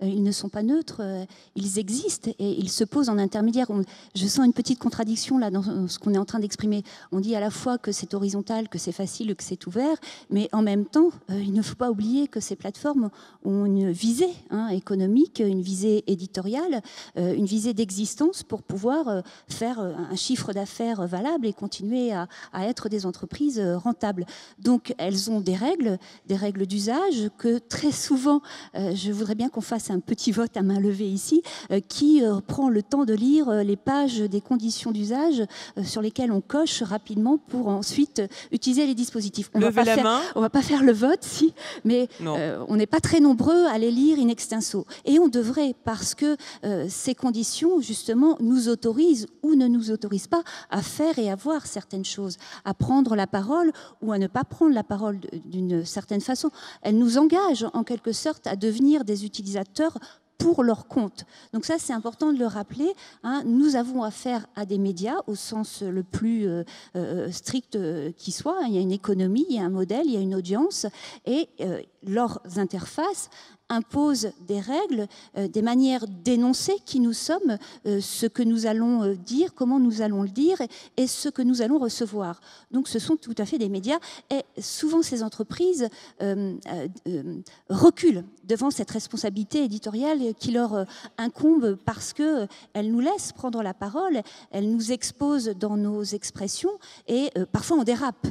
Euh, ils ne sont pas neutres, euh, ils existent et ils se posent en intermédiaire. je sens une petite contradiction là dans ce qu'on est en train d'exprimer. On dit à la fois que c'est horizontal, que c'est facile, que c'est ouvert, mais en même temps, euh, il ne faut pas oublier que ces plateformes ont une visée hein, économique, une visée éditoriale, une visée d'existence pour pouvoir faire un chiffre d'affaires valable et continuer à, à être des entreprises rentables. Donc elles ont des règles, des règles d'usage que très souvent, je voudrais bien qu'on fasse c'est un petit vote à main levée ici, euh, qui euh, prend le temps de lire euh, les pages des conditions d'usage sur lesquelles on coche rapidement pour ensuite utiliser les dispositifs. On ne va, pas faire le vote, si, mais on n'est pas très nombreux à les lire in extenso. Et on devrait, parce que ces conditions, justement, nous autorisent ou ne nous autorisent pas à faire et à voir certaines choses, à prendre la parole ou à ne pas prendre la parole d'une certaine façon. Elles nous engagent en quelque sorte à devenir des utilisateurs pour leur compte. Donc ça, c'est important de le rappeler. Hein. nous avons affaire à des médias au sens le plus euh, euh, strict euh, qui soit. Il y a une économie, il y a un modèle, il y a une audience, et leurs interfaces impose des règles, euh, des manières d'énoncer qui nous sommes, euh, ce que nous allons euh, dire, comment nous allons le dire et, et, ce que nous allons recevoir. Donc ce sont tout à fait des médias et souvent ces entreprises reculent devant cette responsabilité éditoriale qui leur incombe parce qu'elles nous laissent prendre la parole, elles nous exposent dans nos expressions et parfois on dérape.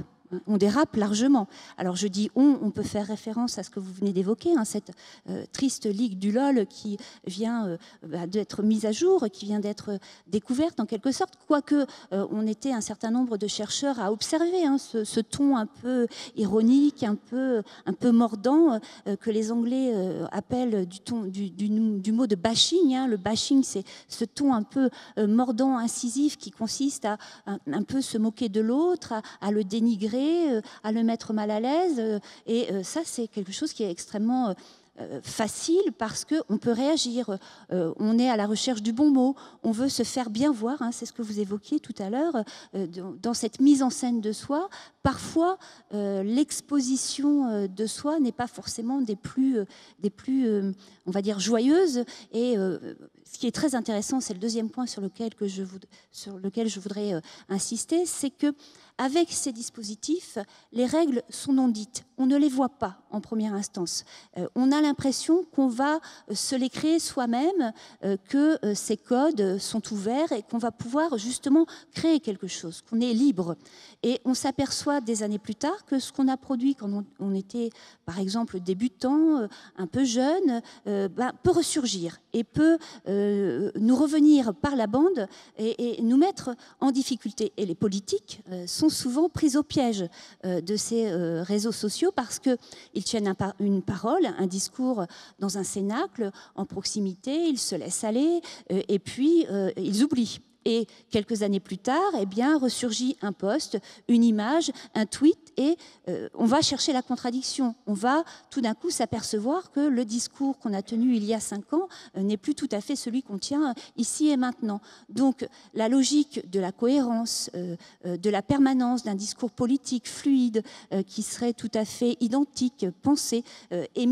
On dérape largement. Alors je dis on, on peut faire référence à ce que vous venez d'évoquer, hein, cette euh, triste ligue du LOL qui vient euh, bah, d'être mise à jour, qui vient d'être euh, découverte en quelque sorte, quoique on était un certain nombre de chercheurs à observer hein, ce, ton un peu ironique, un peu, un peu mordant que les Anglais appellent du, mot de bashing. Hein. Le bashing, c'est ce ton un peu mordant, incisif qui consiste à un, peu se moquer de l'autre, à le dénigrer euh, à le mettre mal à l'aise. Euh, et euh, ça, c'est quelque chose qui est extrêmement facile parce qu'on peut réagir. on est à la recherche du bon mot. On veut se faire bien voir. Hein, c'est ce que vous évoquiez tout à l'heure. dans cette mise en scène de soi, parfois l'exposition de soi n'est pas forcément des plus, des plus on va dire, joyeuses. Et ce qui est très intéressant, c'est le deuxième point sur lequel, que je, sur lequel je voudrais euh, insister, c'est que avec ces dispositifs, les règles sont non dites. On ne les voit pas en première instance. Euh, on a l'impression qu'on va euh, se les créer soi-même, que ces codes sont ouverts et qu'on va pouvoir justement créer quelque chose, qu'on est libre. Et on s'aperçoit des années plus tard que ce qu'on a produit quand on, était, par exemple, débutant, un peu jeune, bah, peut ressurgir et peut euh, nous revenir par la bande et, nous mettre en difficulté. Et les politiques euh, sont souvent pris au piège euh, de ces réseaux sociaux parce qu'ils tiennent une parole, un discours dans un cénacle, en proximité, ils se laissent aller et puis ils oublient. Et quelques années plus tard, eh bien, ressurgit un post, une image, un tweet et euh, on va chercher la contradiction. On va tout d'un coup s'apercevoir que le discours qu'on a tenu il y a cinq ans euh, n'est plus tout à fait celui qu'on tient euh, ici et maintenant. Donc la logique de la cohérence, de la permanence d'un discours politique fluide qui serait tout à fait identique, pensé, est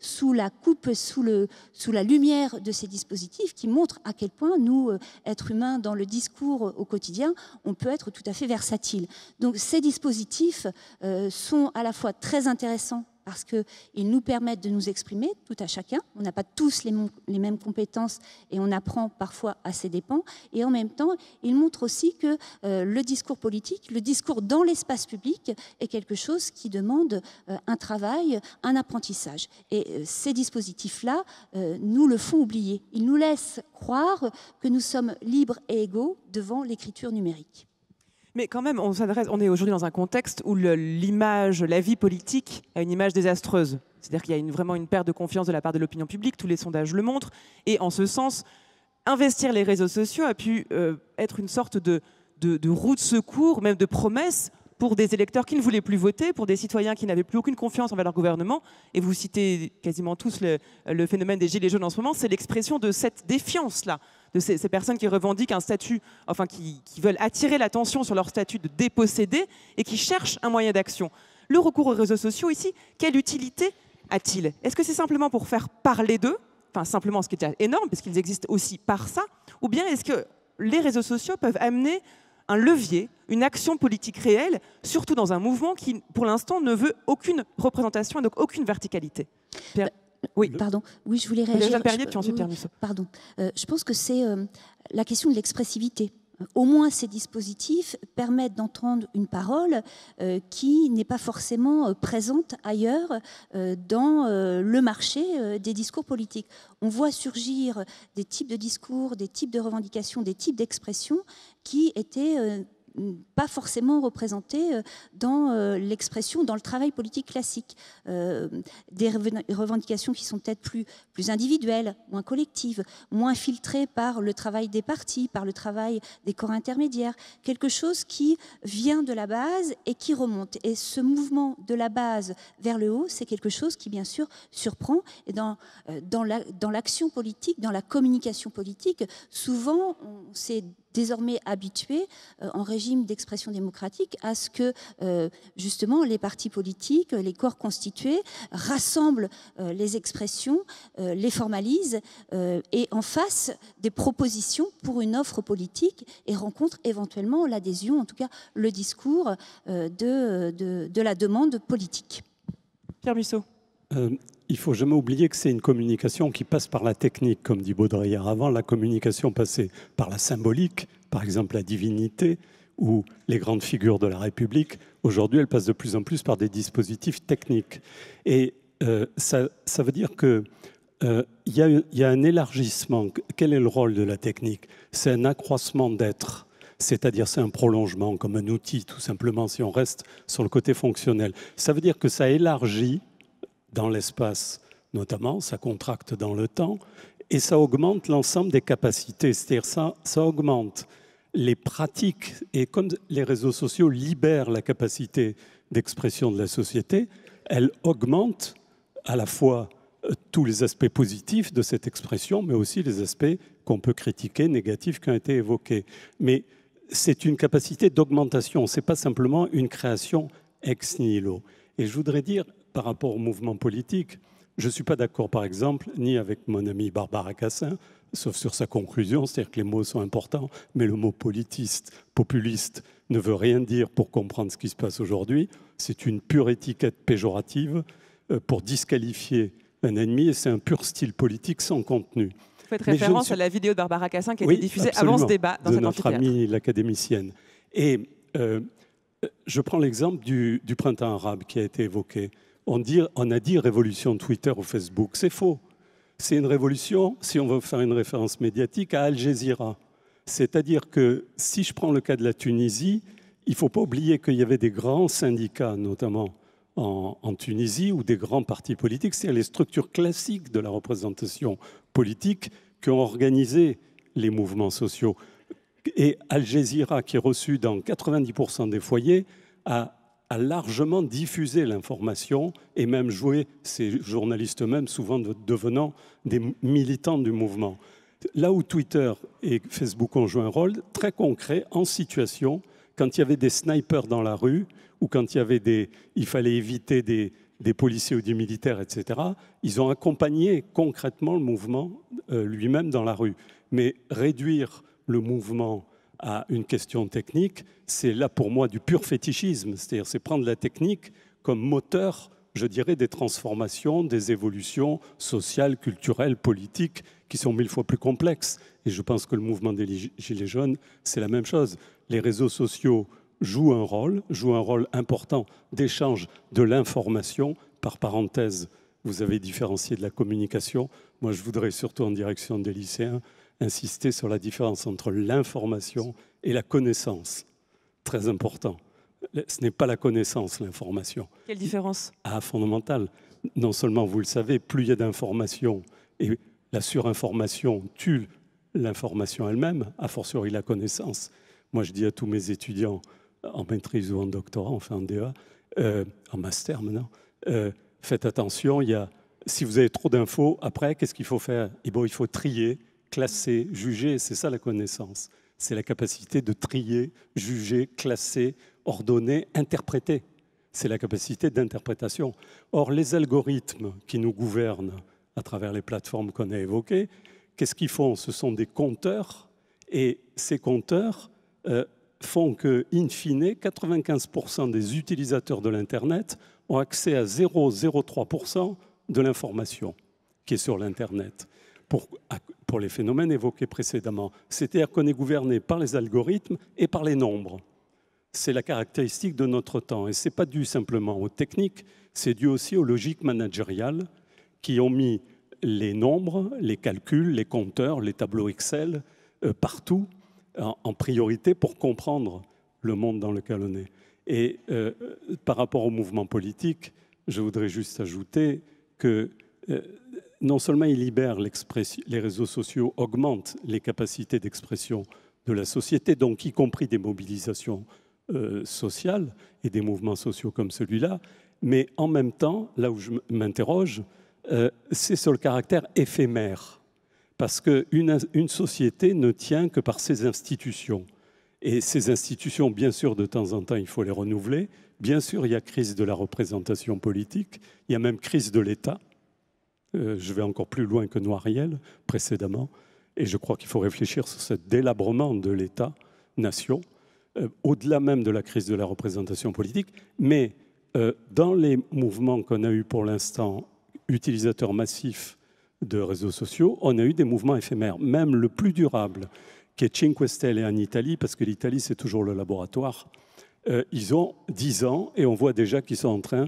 sous la coupe, sous, le, sous la lumière de ces dispositifs qui montrent à quel point nous, êtres humains, dans le discours au quotidien, on peut être tout à fait versatile. Donc ces dispositifs euh, sont à la fois très intéressants parce qu'ils nous permettent de nous exprimer, tout à chacun. On n'a pas tous les, mêmes compétences et on apprend parfois à ses dépens. Et en même temps, ils montrent aussi que euh, le discours politique, le discours dans l'espace public est quelque chose qui demande euh, un travail, un apprentissage. Et ces dispositifs-là nous le font oublier. Ils nous laissent croire que nous sommes libres et égaux devant l'écriture numérique. Mais quand même, on s'adresse, on est aujourd'hui dans un contexte où l'image, la vie politique a une image désastreuse. C'est-à-dire qu'il y a vraiment une perte de confiance de la part de l'opinion publique, tous les sondages le montrent. Et en ce sens, investir les réseaux sociaux a pu euh, être une sorte de, de roue de secours, même de promesse pour des électeurs qui ne voulaient plus voter, pour des citoyens qui n'avaient plus aucune confiance envers leur gouvernement. Et vous citez quasiment tous le phénomène des Gilets jaunes en ce moment, c'est l'expression de cette défiance-là de ces, personnes qui revendiquent un statut, enfin qui, veulent attirer l'attention sur leur statut de dépossédé et qui cherchent un moyen d'action. Le recours aux réseaux sociaux ici, quelle utilité a-t-il Est-ce que c'est simplement pour faire parler d'eux Enfin, simplement, ce qui est énorme, parce qu'ils existent aussi par ça. Ou bien est-ce que les réseaux sociaux peuvent amener un levier, une action politique réelle, surtout dans un mouvement qui, pour l'instant, ne veut aucune représentation et donc aucune verticalité oui, pardon. Oui, je voulais réagir. Pardon. Euh, je pense que c'est euh, la question de l'expressivité. Au moins, ces dispositifs permettent d'entendre une parole euh, qui n'est pas forcément présente ailleurs dans le marché des discours politiques. On voit surgir des types de discours, des types de revendications, des types d'expressions qui étaient pas forcément représenté euh, dans euh, l'expression, dans le travail politique classique. Euh, des revendications qui sont peut-être plus, plus individuelles, moins collectives, moins filtrées par le travail des partis, par le travail des corps intermédiaires. Quelque chose qui vient de la base et qui remonte. Et ce mouvement de la base vers le haut, c'est quelque chose qui, bien sûr, surprend. Et dans, dans l'action la, dans politique, dans la communication politique, souvent, on s'est désormais habitués euh, en régime d'expression démocratique à ce que euh, justement les partis politiques, les corps constitués rassemblent euh, les expressions, les formalisent et en fassent des propositions pour une offre politique et rencontrent éventuellement l'adhésion, en tout cas le discours de, de, la demande politique. Pierre euh, Il faut jamais oublier que c'est une communication qui passe par la technique, comme dit Baudrillard. Avant, la communication passée par la symbolique, par exemple la divinité ou les grandes figures de la République. Aujourd'hui, elle passe de plus en plus par des dispositifs techniques. Et euh, ça, veut dire qu'il euh, y, a un élargissement. Quel est le rôle de la technique C'est un accroissement d'être, c'est-à-dire c'est un prolongement comme un outil, tout simplement, si on reste sur le côté fonctionnel. Ça veut dire que ça élargit dans l'espace notamment, ça contracte dans le temps, et ça augmente l'ensemble des capacités, c'est-à-dire ça, ça augmente les pratiques, et comme les réseaux sociaux libèrent la capacité d'expression de la société, elle augmente à la fois euh, tous les aspects positifs de cette expression, mais aussi les aspects qu'on peut critiquer, négatifs, qui ont été évoqués. Mais c'est une capacité d'augmentation, ce n'est pas simplement une création ex nihilo. Et je voudrais dire, par rapport au mouvement politique. Je ne suis pas d'accord, par exemple, ni avec mon ami Barbara Cassin, sauf sur sa conclusion, c'est-à-dire que les mots sont importants, mais le mot politiste, populiste, ne veut rien dire pour comprendre ce qui se passe aujourd'hui. C'est une pure étiquette péjorative euh, pour disqualifier un ennemi et c'est un pur style politique sans contenu. Vous faites référence à la vidéo de Barbara Cassin qui a été diffusée avant ce débat dans de notre amie l'académicienne. Et euh, je prends l'exemple du, du, printemps arabe qui a été évoqué on, a dit révolution Twitter ou Facebook. C'est faux. C'est une révolution, si on veut faire une référence médiatique, à Al Jazeera. C'est-à-dire que si je prends le cas de la Tunisie, il ne faut pas oublier qu'il y avait des grands syndicats, notamment en, Tunisie, ou des grands partis politiques, c'est-à-dire les structures classiques de la représentation politique qui ont organisé les mouvements sociaux. Et Al Jazeera, qui est reçu dans 90% des foyers, a a largement diffusé l'information et même joué, ces journalistes eux-mêmes souvent devenant des militants du mouvement. Là où Twitter et Facebook ont joué un rôle très concret en situation, quand il y avait des snipers dans la rue ou quand il, avait des, il fallait éviter des, policiers ou des militaires, etc., ils ont accompagné concrètement le mouvement euh, lui-même dans la rue. Mais réduire le mouvement à une question technique, c'est là pour moi du pur fétichisme, c'est-à-dire c'est prendre la technique comme moteur, je dirais, des transformations, des évolutions sociales, culturelles, politiques, qui sont mille fois plus complexes. Et je pense que le mouvement des Gilets jaunes, c'est la même chose. Les réseaux sociaux jouent un rôle, jouent un rôle important d'échange de l'information. Par parenthèse, vous avez différencié de la communication. Moi, je voudrais surtout en direction des lycéens insister sur la différence entre l'information et la connaissance. Très important. Ce n'est pas la connaissance, l'information. Quelle différence Ah, fondamentale. Non seulement, vous le savez, plus il y a d'informations, et la surinformation tue l'information elle-même, a fortiori la connaissance. Moi, je dis à tous mes étudiants euh, en maîtrise ou en doctorat, enfin en DEA, euh, en master maintenant, euh, faites attention, il y a, si vous avez trop d'infos, après, qu'est-ce qu'il faut faire eh ben, Il faut trier, classer, juger, c'est ça la connaissance. C'est la capacité de trier, juger, classer, ordonner, interpréter. C'est la capacité d'interprétation. Or, les algorithmes qui nous gouvernent à travers les plateformes qu'on a évoquées, qu'est-ce qu'ils font Ce sont des compteurs, et ces compteurs euh, font que, in fine, 95% des utilisateurs de l'Internet ont accès à 0,03% de l'information qui est sur l'Internet pour, pour les phénomènes évoqués précédemment. C'est-à-dire qu'on est gouverné par les algorithmes et par les nombres. C'est la caractéristique de notre temps. Et ce n'est pas dû simplement aux techniques, c'est dû aussi aux logiques managériales qui ont mis les nombres, les calculs, les compteurs, les tableaux Excel, euh, partout, en, priorité pour comprendre le monde dans lequel on est. Et euh, par rapport au mouvement politique, je voudrais juste ajouter que euh, non seulement ils libèrent les réseaux sociaux, augmentent les capacités d'expression de la société, donc y compris des mobilisations euh, sociales et des mouvements sociaux comme celui-là, mais en même temps, là où je m'interroge, euh, c'est sur le caractère éphémère, parce qu'une une société ne tient que par ses institutions. Et ces institutions, bien sûr, de temps en temps, il faut les renouveler. Bien sûr, il y a crise de la représentation politique, il y a même crise de l'État euh, je vais encore plus loin que Noiriel précédemment, et je crois qu'il faut réfléchir sur ce délabrement de l'État-nation, euh, au-delà même de la crise de la représentation politique, mais euh, dans les mouvements qu'on a eus pour l'instant, utilisateurs massifs de réseaux sociaux, on a eu des mouvements éphémères, même le plus durable, qui est Cinque Stelle en Italie, parce que l'Italie, c'est toujours le laboratoire. ils ont 10 ans et on voit déjà qu'ils sont en train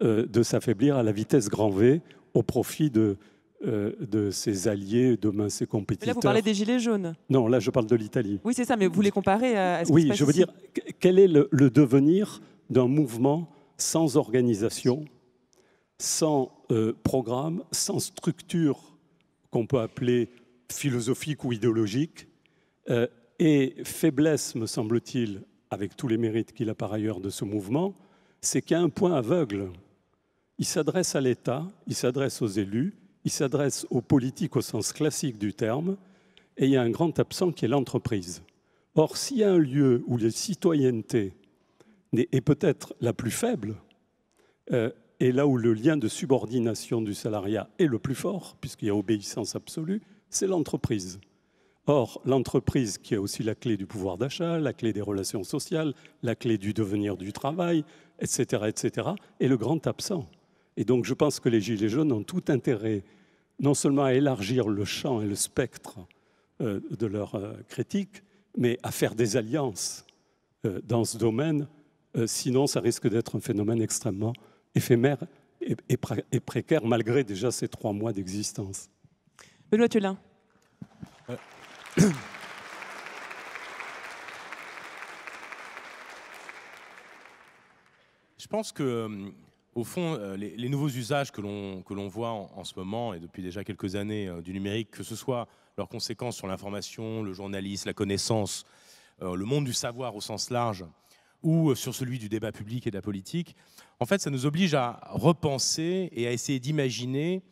de s'affaiblir à la vitesse grand V au profit de, euh, de ses alliés, demain ses compétiteurs. Mais là, vous parlez des Gilets jaunes. Non, là, je parle de l'Italie. Oui, c'est ça, mais vous les comparez à, ce Oui, qui se passe je veux dire, quel est le, devenir d'un mouvement sans organisation, sans euh, programme, sans structure qu'on peut appeler philosophique ou idéologique, euh, et faiblesse, me semble-t-il, avec tous les mérites qu'il a par ailleurs de ce mouvement, c'est qu'il y a un point aveugle il s'adresse à l'État, il s'adresse aux élus, il s'adresse aux politiques au sens classique du terme, et il y a un grand absent qui est l'entreprise. Or, s'il y a un lieu où la citoyenneté est peut-être la plus faible, euh, et là où le lien de subordination du salariat est le plus fort, puisqu'il y a obéissance absolue, c'est l'entreprise. Or, l'entreprise qui est aussi la clé du pouvoir d'achat, la clé des relations sociales, la clé du devenir du travail, etc., etc., est le grand absent. Et donc je pense que les Gilets jaunes ont tout intérêt non seulement à élargir le champ et le spectre euh, de leur euh, critique, mais à faire des alliances euh, dans ce domaine, sinon ça risque d'être un phénomène extrêmement éphémère et, précaire malgré déjà ces trois mois d'existence. Benoît Tulin. Je pense que au fond, euh, les, nouveaux usages que l'on voit en, ce moment et depuis déjà quelques années euh, du numérique, que ce soit leurs conséquences sur l'information, le journalisme, la connaissance, euh, le monde du savoir au sens large, ou sur celui du débat public et de la politique, en fait, ça nous oblige à repenser et à essayer d'imaginer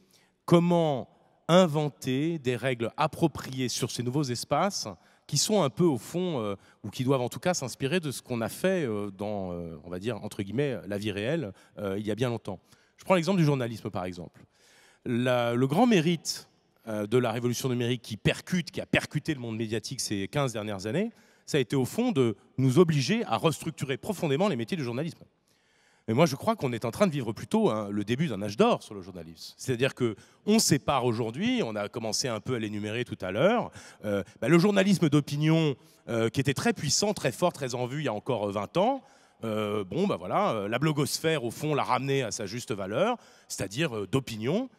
comment inventer des règles appropriées sur ces nouveaux espaces qui sont un peu au fond, euh, ou qui doivent en tout cas s'inspirer de ce qu'on a fait euh, dans, euh, on va dire, entre guillemets, la vie réelle, il y a bien longtemps. Je prends l'exemple du journalisme, par exemple. le grand mérite de la révolution numérique qui percute, qui a percuté le monde médiatique ces 15 dernières années, ça a été au fond de nous obliger à restructurer profondément les métiers du journalisme. Mais moi, je crois qu'on est en train de vivre plutôt hein, le début d'un âge d'or sur le journalisme. C'est-à-dire que on sépare aujourd'hui, on a commencé un peu à l'énumérer tout à l'heure, euh, bah, le journalisme d'opinion euh, qui était très puissant, très fort, très en vue il y a encore 20 euh, ans. bon, ben voilà, la blogosphère, au fond, l'a ramené à sa juste valeur, c'est-à-dire d'opinion,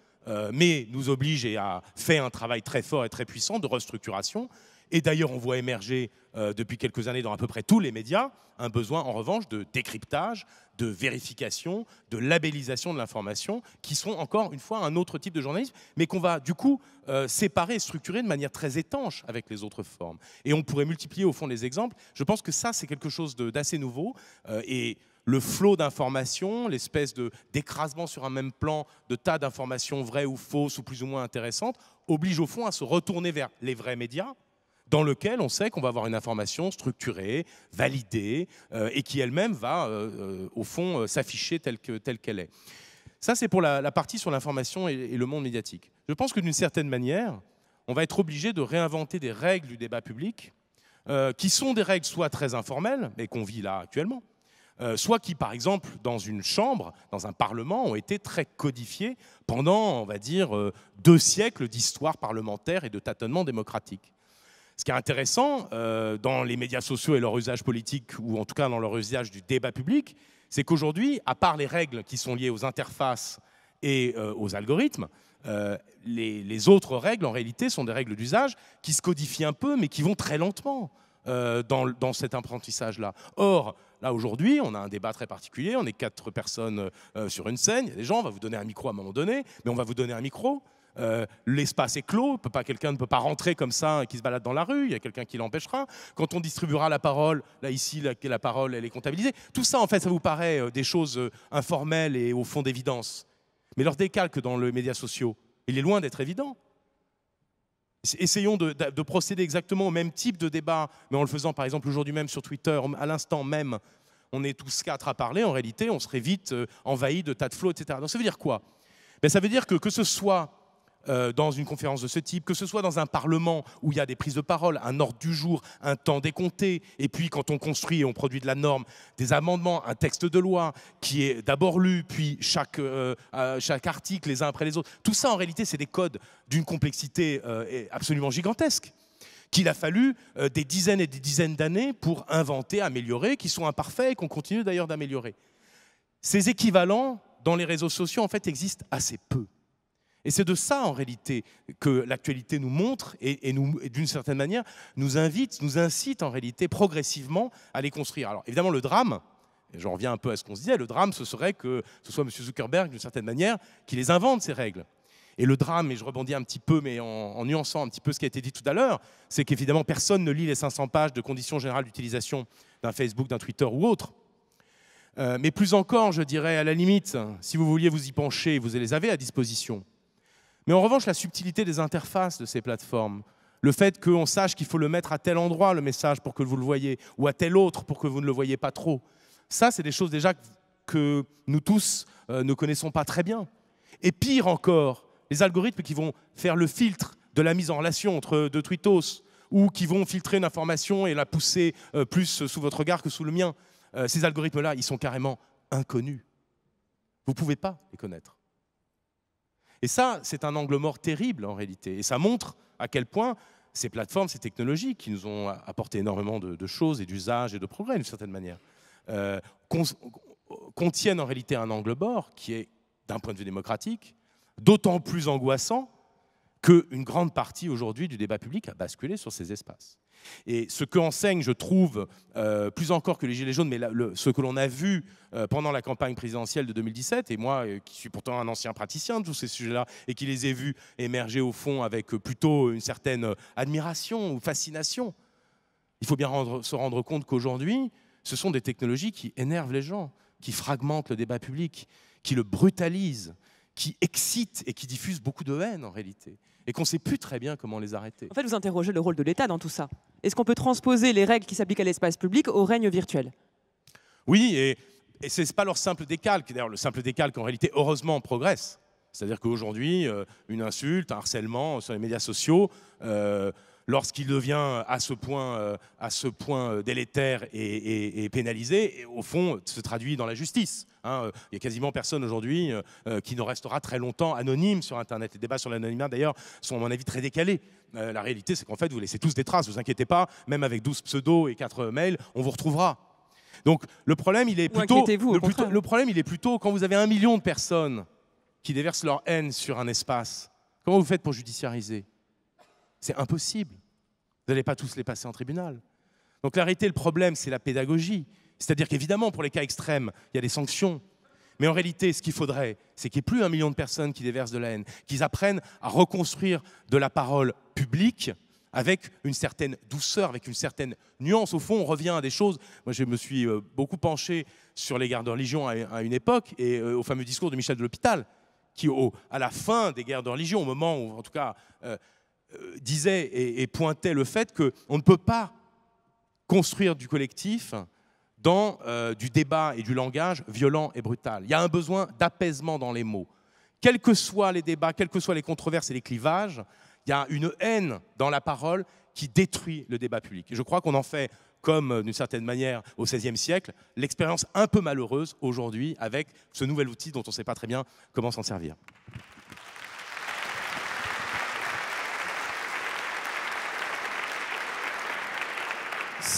mais nous oblige et a fait un travail très fort et très puissant de restructuration et d'ailleurs, on voit émerger euh, depuis quelques années dans à peu près tous les médias un besoin, en revanche, de décryptage, de vérification, de labellisation de l'information, qui sont encore une fois un autre type de journalisme, mais qu'on va du coup euh, séparer et structurer de manière très étanche avec les autres formes. Et on pourrait multiplier au fond les exemples. Je pense que ça, c'est quelque chose d'assez nouveau. Euh, et le flot d'informations, l'espèce d'écrasement sur un même plan de tas d'informations vraies ou fausses ou plus ou moins intéressantes, oblige au fond à se retourner vers les vrais médias, dans lequel on sait qu'on va avoir une information structurée, validée, euh, et qui elle-même va, euh, euh, au fond, s'afficher telle qu'elle telle est. Ça, c'est pour la, partie sur l'information et, le monde médiatique. Je pense que d'une certaine manière, on va être obligé de réinventer des règles du débat public, qui sont des règles soit très informelles, mais qu'on vit là actuellement, soit qui, par exemple, dans une chambre, dans un parlement, ont été très codifiées pendant, on va dire, deux siècles d'histoire parlementaire et de tâtonnement démocratique. Ce qui est intéressant euh, dans les médias sociaux et leur usage politique, ou en tout cas dans leur usage du débat public, c'est qu'aujourd'hui, à part les règles qui sont liées aux interfaces et euh, aux algorithmes, euh, les, autres règles, en réalité, sont des règles d'usage qui se codifient un peu, mais qui vont très lentement dans, dans, cet apprentissage-là. Or, là, aujourd'hui, on a un débat très particulier, on est quatre personnes sur une scène, il y a des gens, on va vous donner un micro à un moment donné, mais on va vous donner un micro, euh, l'espace est clos, pas, quelqu'un ne peut pas rentrer comme ça qui se balade dans la rue, il y a quelqu'un qui l'empêchera. Quand on distribuera la parole, là ici, la, parole, elle est comptabilisée. Tout ça, en fait, ça vous paraît euh, des choses euh, informelles et au fond d'évidence. Mais leur décalque dans les médias sociaux, il est loin d'être évident. Essayons de, procéder exactement au même type de débat, mais en le faisant par exemple aujourd'hui même sur Twitter, à l'instant même, on est tous quatre à parler, en réalité, on serait vite envahi de tas de flots, etc. Donc ça veut dire quoi ben, Ça veut dire que que ce soit euh, dans une conférence de ce type, que ce soit dans un parlement où il y a des prises de parole, un ordre du jour, un temps décompté, et puis quand on construit et on produit de la norme, des amendements, un texte de loi qui est d'abord lu, puis chaque, euh, euh, article les uns après les autres, tout ça en réalité c'est des codes d'une complexité absolument gigantesque qu'il a fallu des dizaines et des dizaines d'années pour inventer, améliorer, qui sont imparfaits et qu'on continue d'ailleurs d'améliorer. Ces équivalents dans les réseaux sociaux en fait existent assez peu. Et c'est de ça, en réalité, que l'actualité nous montre et, d'une certaine manière, nous invite, nous incite, en réalité, progressivement à les construire. Alors, évidemment, le drame, et j'en reviens un peu à ce qu'on se disait, le drame, ce serait que ce soit M. Zuckerberg, d'une certaine manière, qui les invente, ces règles. Et le drame, et je rebondis un petit peu, mais en, nuançant un petit peu ce qui a été dit tout à l'heure, c'est qu'évidemment, personne ne lit les 500 pages de conditions générales d'utilisation d'un Facebook, d'un Twitter ou autre. Euh, mais plus encore, je dirais, à la limite, si vous vouliez vous y pencher, vous les avez à disposition. Mais en revanche, la subtilité des interfaces de ces plateformes, le fait qu'on sache qu'il faut le mettre à tel endroit, le message, pour que vous le voyez, ou à tel autre, pour que vous ne le voyez pas trop, ça, c'est des choses déjà que nous tous euh, ne connaissons pas très bien. Et pire encore, les algorithmes qui vont faire le filtre de la mise en relation entre deux tweetos, ou qui vont filtrer une information et la pousser euh, plus sous votre regard que sous le mien, euh, ces algorithmes-là, ils sont carrément inconnus. Vous ne pouvez pas les connaître. Et ça, c'est un angle mort terrible en réalité. Et ça montre à quel point ces plateformes, ces technologies qui nous ont apporté énormément de, choses et d'usages et de progrès d'une certaine manière, euh, contiennent en réalité un angle mort qui est, d'un point de vue démocratique, d'autant plus angoissant qu'une grande partie aujourd'hui du débat public a basculé sur ces espaces. Et ce que enseigne, je trouve, euh, plus encore que les Gilets jaunes, mais ce que l'on a vu euh, pendant la campagne présidentielle de 2017, et moi euh, qui suis pourtant un ancien praticien de tous ces sujets-là, et qui les ai vus émerger au fond avec plutôt une certaine admiration ou fascination, il faut bien se rendre compte qu'aujourd'hui, ce sont des technologies qui énervent les gens, qui fragmentent le débat public, qui le brutalisent, qui excitent et qui diffusent beaucoup de haine en réalité et qu'on ne sait plus très bien comment les arrêter. En fait, vous interrogez le rôle de l'État dans tout ça. Est-ce qu'on peut transposer les règles qui s'appliquent à l'espace public au règne virtuel Oui, et, c'est ce n'est pas leur simple décalque. D'ailleurs, le simple décalque, en réalité, heureusement, progresse. C'est-à-dire qu'aujourd'hui, euh, une insulte, un harcèlement sur les médias sociaux, euh, lorsqu'il devient euh, à ce point, euh, euh, délétère et, pénalisé, au fond, se traduit dans la justice. Hein, il y a quasiment personne aujourd'hui qui ne restera très longtemps anonyme sur Internet. Les débats sur l'anonymat, d'ailleurs, sont, à mon avis, très décalés. la réalité, c'est qu'en fait, vous laissez tous des traces, ne vous inquiétez pas, même avec 12 pseudos et 4 mails, on vous retrouvera. Donc, le problème, il est plutôt, -vous, le problème, il est plutôt quand vous avez un million de personnes qui déversent leur haine sur un espace. Comment vous faites pour judiciariser C'est impossible. Vous n'allez pas tous les passer en tribunal. Donc la réalité, le problème, c'est la pédagogie. C'est-à-dire qu'évidemment, pour les cas extrêmes, il y a des sanctions. Mais en réalité, ce qu'il faudrait, c'est qu'il n'y ait plus un million de personnes qui déversent de la haine, qu'ils apprennent à reconstruire de la parole publique avec une certaine douceur, avec une certaine nuance. Au fond, on revient à des choses. Moi, je me suis euh, beaucoup penché sur les guerres de religion à une époque et euh, au fameux discours de Michel de l'Hôpital, qui, à la fin des guerres de religion, au moment où, en tout cas, euh, euh, disait et, pointait le fait qu'on ne peut pas construire du collectif dans euh, du débat et du langage violent et brutal. Il y a un besoin d'apaisement dans les mots. Quels que soient les débats, quelles que soient les controverses et les clivages, il y a une haine dans la parole qui détruit le débat public. je crois qu'on en fait, comme euh, d'une certaine manière au XVIe siècle, l'expérience un peu malheureuse aujourd'hui avec ce nouvel outil dont on ne sait pas très bien comment s'en servir.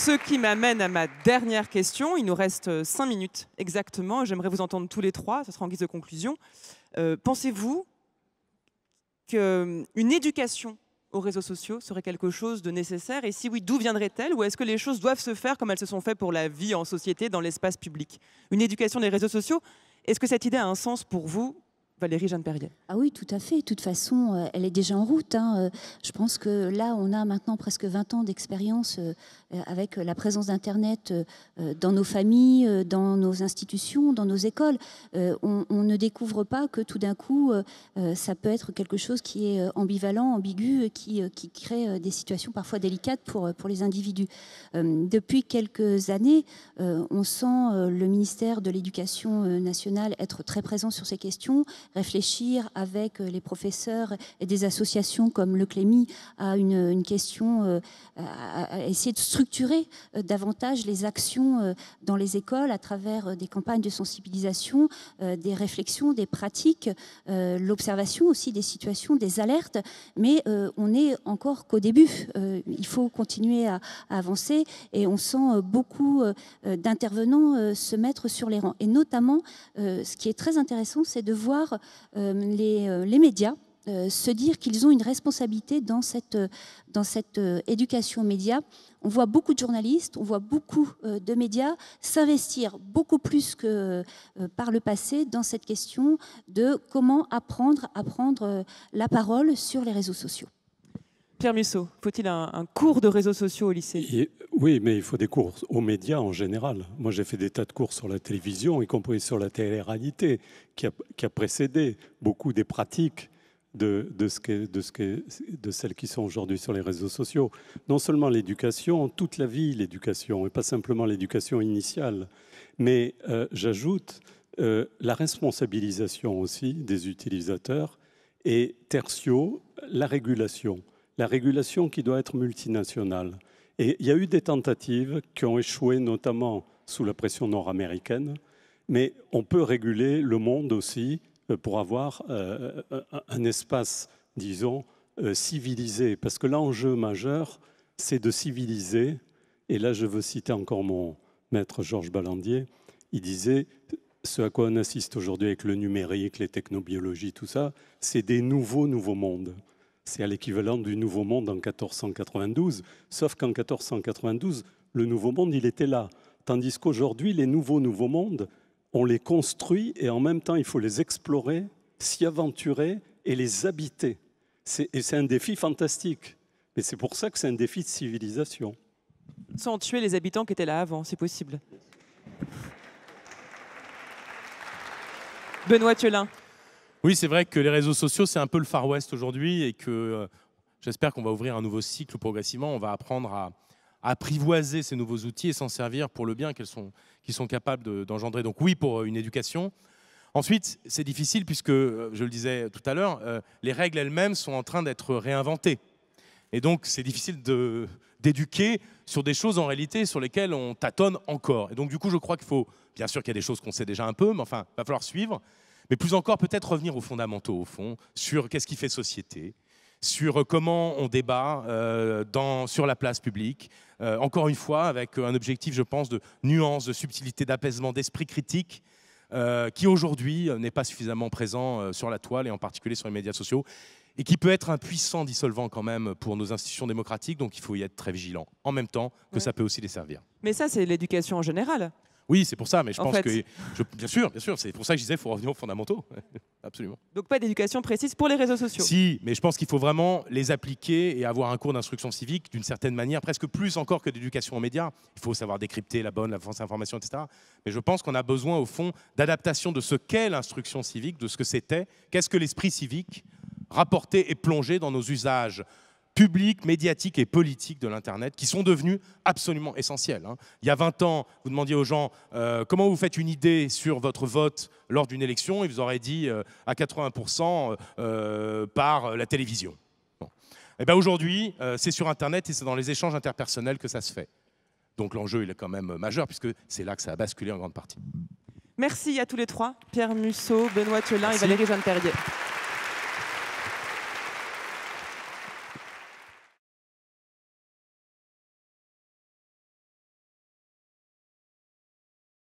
Ce qui m'amène à ma dernière question. Il nous reste 5 euh, minutes exactement. J'aimerais vous entendre tous les trois. Ce sera en guise de conclusion. Euh, pensez-vous qu'une euh, éducation aux réseaux sociaux serait quelque chose de nécessaire Et si oui, d'où viendrait-elle Ou est-ce que les choses doivent se faire comme elles se sont faites pour la vie en société, dans l'espace public Une éducation des réseaux sociaux, est-ce que cette idée a un sens pour vous Valérie Jeanne Perrier. Ah oui, tout à fait. De toute façon, euh, elle est déjà en route. Hein. Euh, je pense que là, on a maintenant presque 20 ans d'expérience euh, avec la présence d'Internet dans nos familles, dans nos institutions, dans nos écoles. On, ne découvre pas que tout d'un coup, ça peut être quelque chose qui est ambivalent, ambigu, qui, crée des situations parfois délicates pour les individus. Depuis quelques années, on sent le ministère de l'Éducation nationale être très présent sur ces questions réfléchir avec euh, les professeurs et des associations comme le Clémy à une, question, euh, à essayer de structurer euh, davantage les actions dans les écoles à travers des campagnes de sensibilisation, des réflexions, des pratiques, l'observation aussi des situations, des alertes. Mais on n'est encore qu'au début. Il faut continuer à avancer et on sent beaucoup d'intervenants se mettre sur les rangs. Et notamment, ce qui est très intéressant, c'est de voir euh, euh, les, médias euh, se dire qu'ils ont une responsabilité dans cette, dans cette éducation aux médias. On voit beaucoup de journalistes, on voit beaucoup de médias s'investir beaucoup plus que par le passé dans cette question de comment apprendre à prendre la parole sur les réseaux sociaux. Pierre Musso, faut-il un, cours de réseaux sociaux au lycée Oui, mais il faut des cours aux médias en général. Moi, j'ai fait des tas de cours sur la télévision, y compris sur la télé-réalité, qui, a, précédé beaucoup des pratiques de, ce que, de, ce de celles qui sont aujourd'hui sur les réseaux sociaux. Non seulement l'éducation, toute la vie l'éducation, et pas simplement l'éducation initiale, mais euh, j'ajoute euh, la responsabilisation aussi des utilisateurs et tertiaux, la régulation la régulation qui doit être multinationale. Et il y a eu des tentatives qui ont échoué, notamment sous la pression nord-américaine, mais on peut réguler le monde aussi euh, pour avoir euh, euh, un espace, disons, civilisé. Parce que l'enjeu majeur, c'est de civiliser. Et là, je veux citer encore mon maître Georges Balandier. Il disait, ce à quoi on assiste aujourd'hui avec le numérique, les technobiologies, tout ça, c'est des nouveaux, nouveaux mondes c'est à l'équivalent du Nouveau Monde en 1492, sauf qu'en 1492, le Nouveau Monde, il était là. Tandis qu'aujourd'hui, les nouveaux Nouveaux Mondes, on les construit et en même temps, il faut les explorer, s'y aventurer et les habiter. Et c'est un défi fantastique. Mais c'est pour ça que c'est un défi de civilisation. Sans tuer les habitants qui étaient là avant, c'est possible. Benoît Thiolin. Oui, c'est vrai que les réseaux sociaux, c'est un peu le Far West aujourd'hui et que euh, j'espère qu'on va ouvrir un nouveau cycle progressivement on va apprendre à, apprivoiser ces nouveaux outils et s'en servir pour le bien qu'ils sont, sont capables d'engendrer. Donc oui, pour euh, une éducation. Ensuite, c'est difficile puisque, euh, je le disais tout à l'heure, les règles elles-mêmes sont en train d'être réinventées. Et donc, c'est difficile d'éduquer sur des choses en réalité sur lesquelles on tâtonne encore. Et donc, du coup, je crois qu'il faut, bien sûr qu'il y a des choses qu'on sait déjà un peu, mais enfin, il va falloir suivre mais plus encore peut-être revenir aux fondamentaux, au fond, sur qu'est-ce qui fait société, sur euh, comment on débat euh, sur la place publique, euh, encore une fois avec un objectif, je pense, de nuance, de subtilité, d'apaisement, d'esprit critique, qui aujourd'hui n'est pas suffisamment présent sur la toile et en particulier sur les médias sociaux, et qui peut être un puissant dissolvant quand même pour nos institutions démocratiques, donc il faut y être très vigilant, en même temps que ça peut aussi les servir. Mais ça, c'est l'éducation en général. Oui, c'est pour ça, mais je pense que. bien sûr, bien sûr, c'est pour ça que je disais il faut revenir aux fondamentaux. Absolument. Donc pas d'éducation précise pour les réseaux sociaux Si, mais je pense qu'il faut vraiment les appliquer et avoir un cours d'instruction civique d'une certaine manière, presque plus encore que d'éducation aux médias. Il faut savoir décrypter la bonne, la fausse information, etc. Mais je pense qu'on a besoin, au fond, d'adaptation de ce qu'est l'instruction civique, de ce que c'était, qu'est-ce que l'esprit civique, rapporté et plongé dans nos usages public, médiatiques et politiques de l'Internet qui sont devenus absolument essentiels. Hein. Il y a 20 ans, vous demandiez aux gens euh, comment vous faites une idée sur votre vote lors d'une élection, ils vous auraient dit euh, à 80% euh, par la télévision. Et eh ben, aujourd'hui, c'est sur Internet et c'est dans les échanges interpersonnels que ça se fait. Donc l'enjeu, il est quand même majeur, puisque c'est là que ça a basculé en grande partie. Merci à tous les trois, Pierre Musso, Benoît Thiolin et Valérie Jeanne Perrier.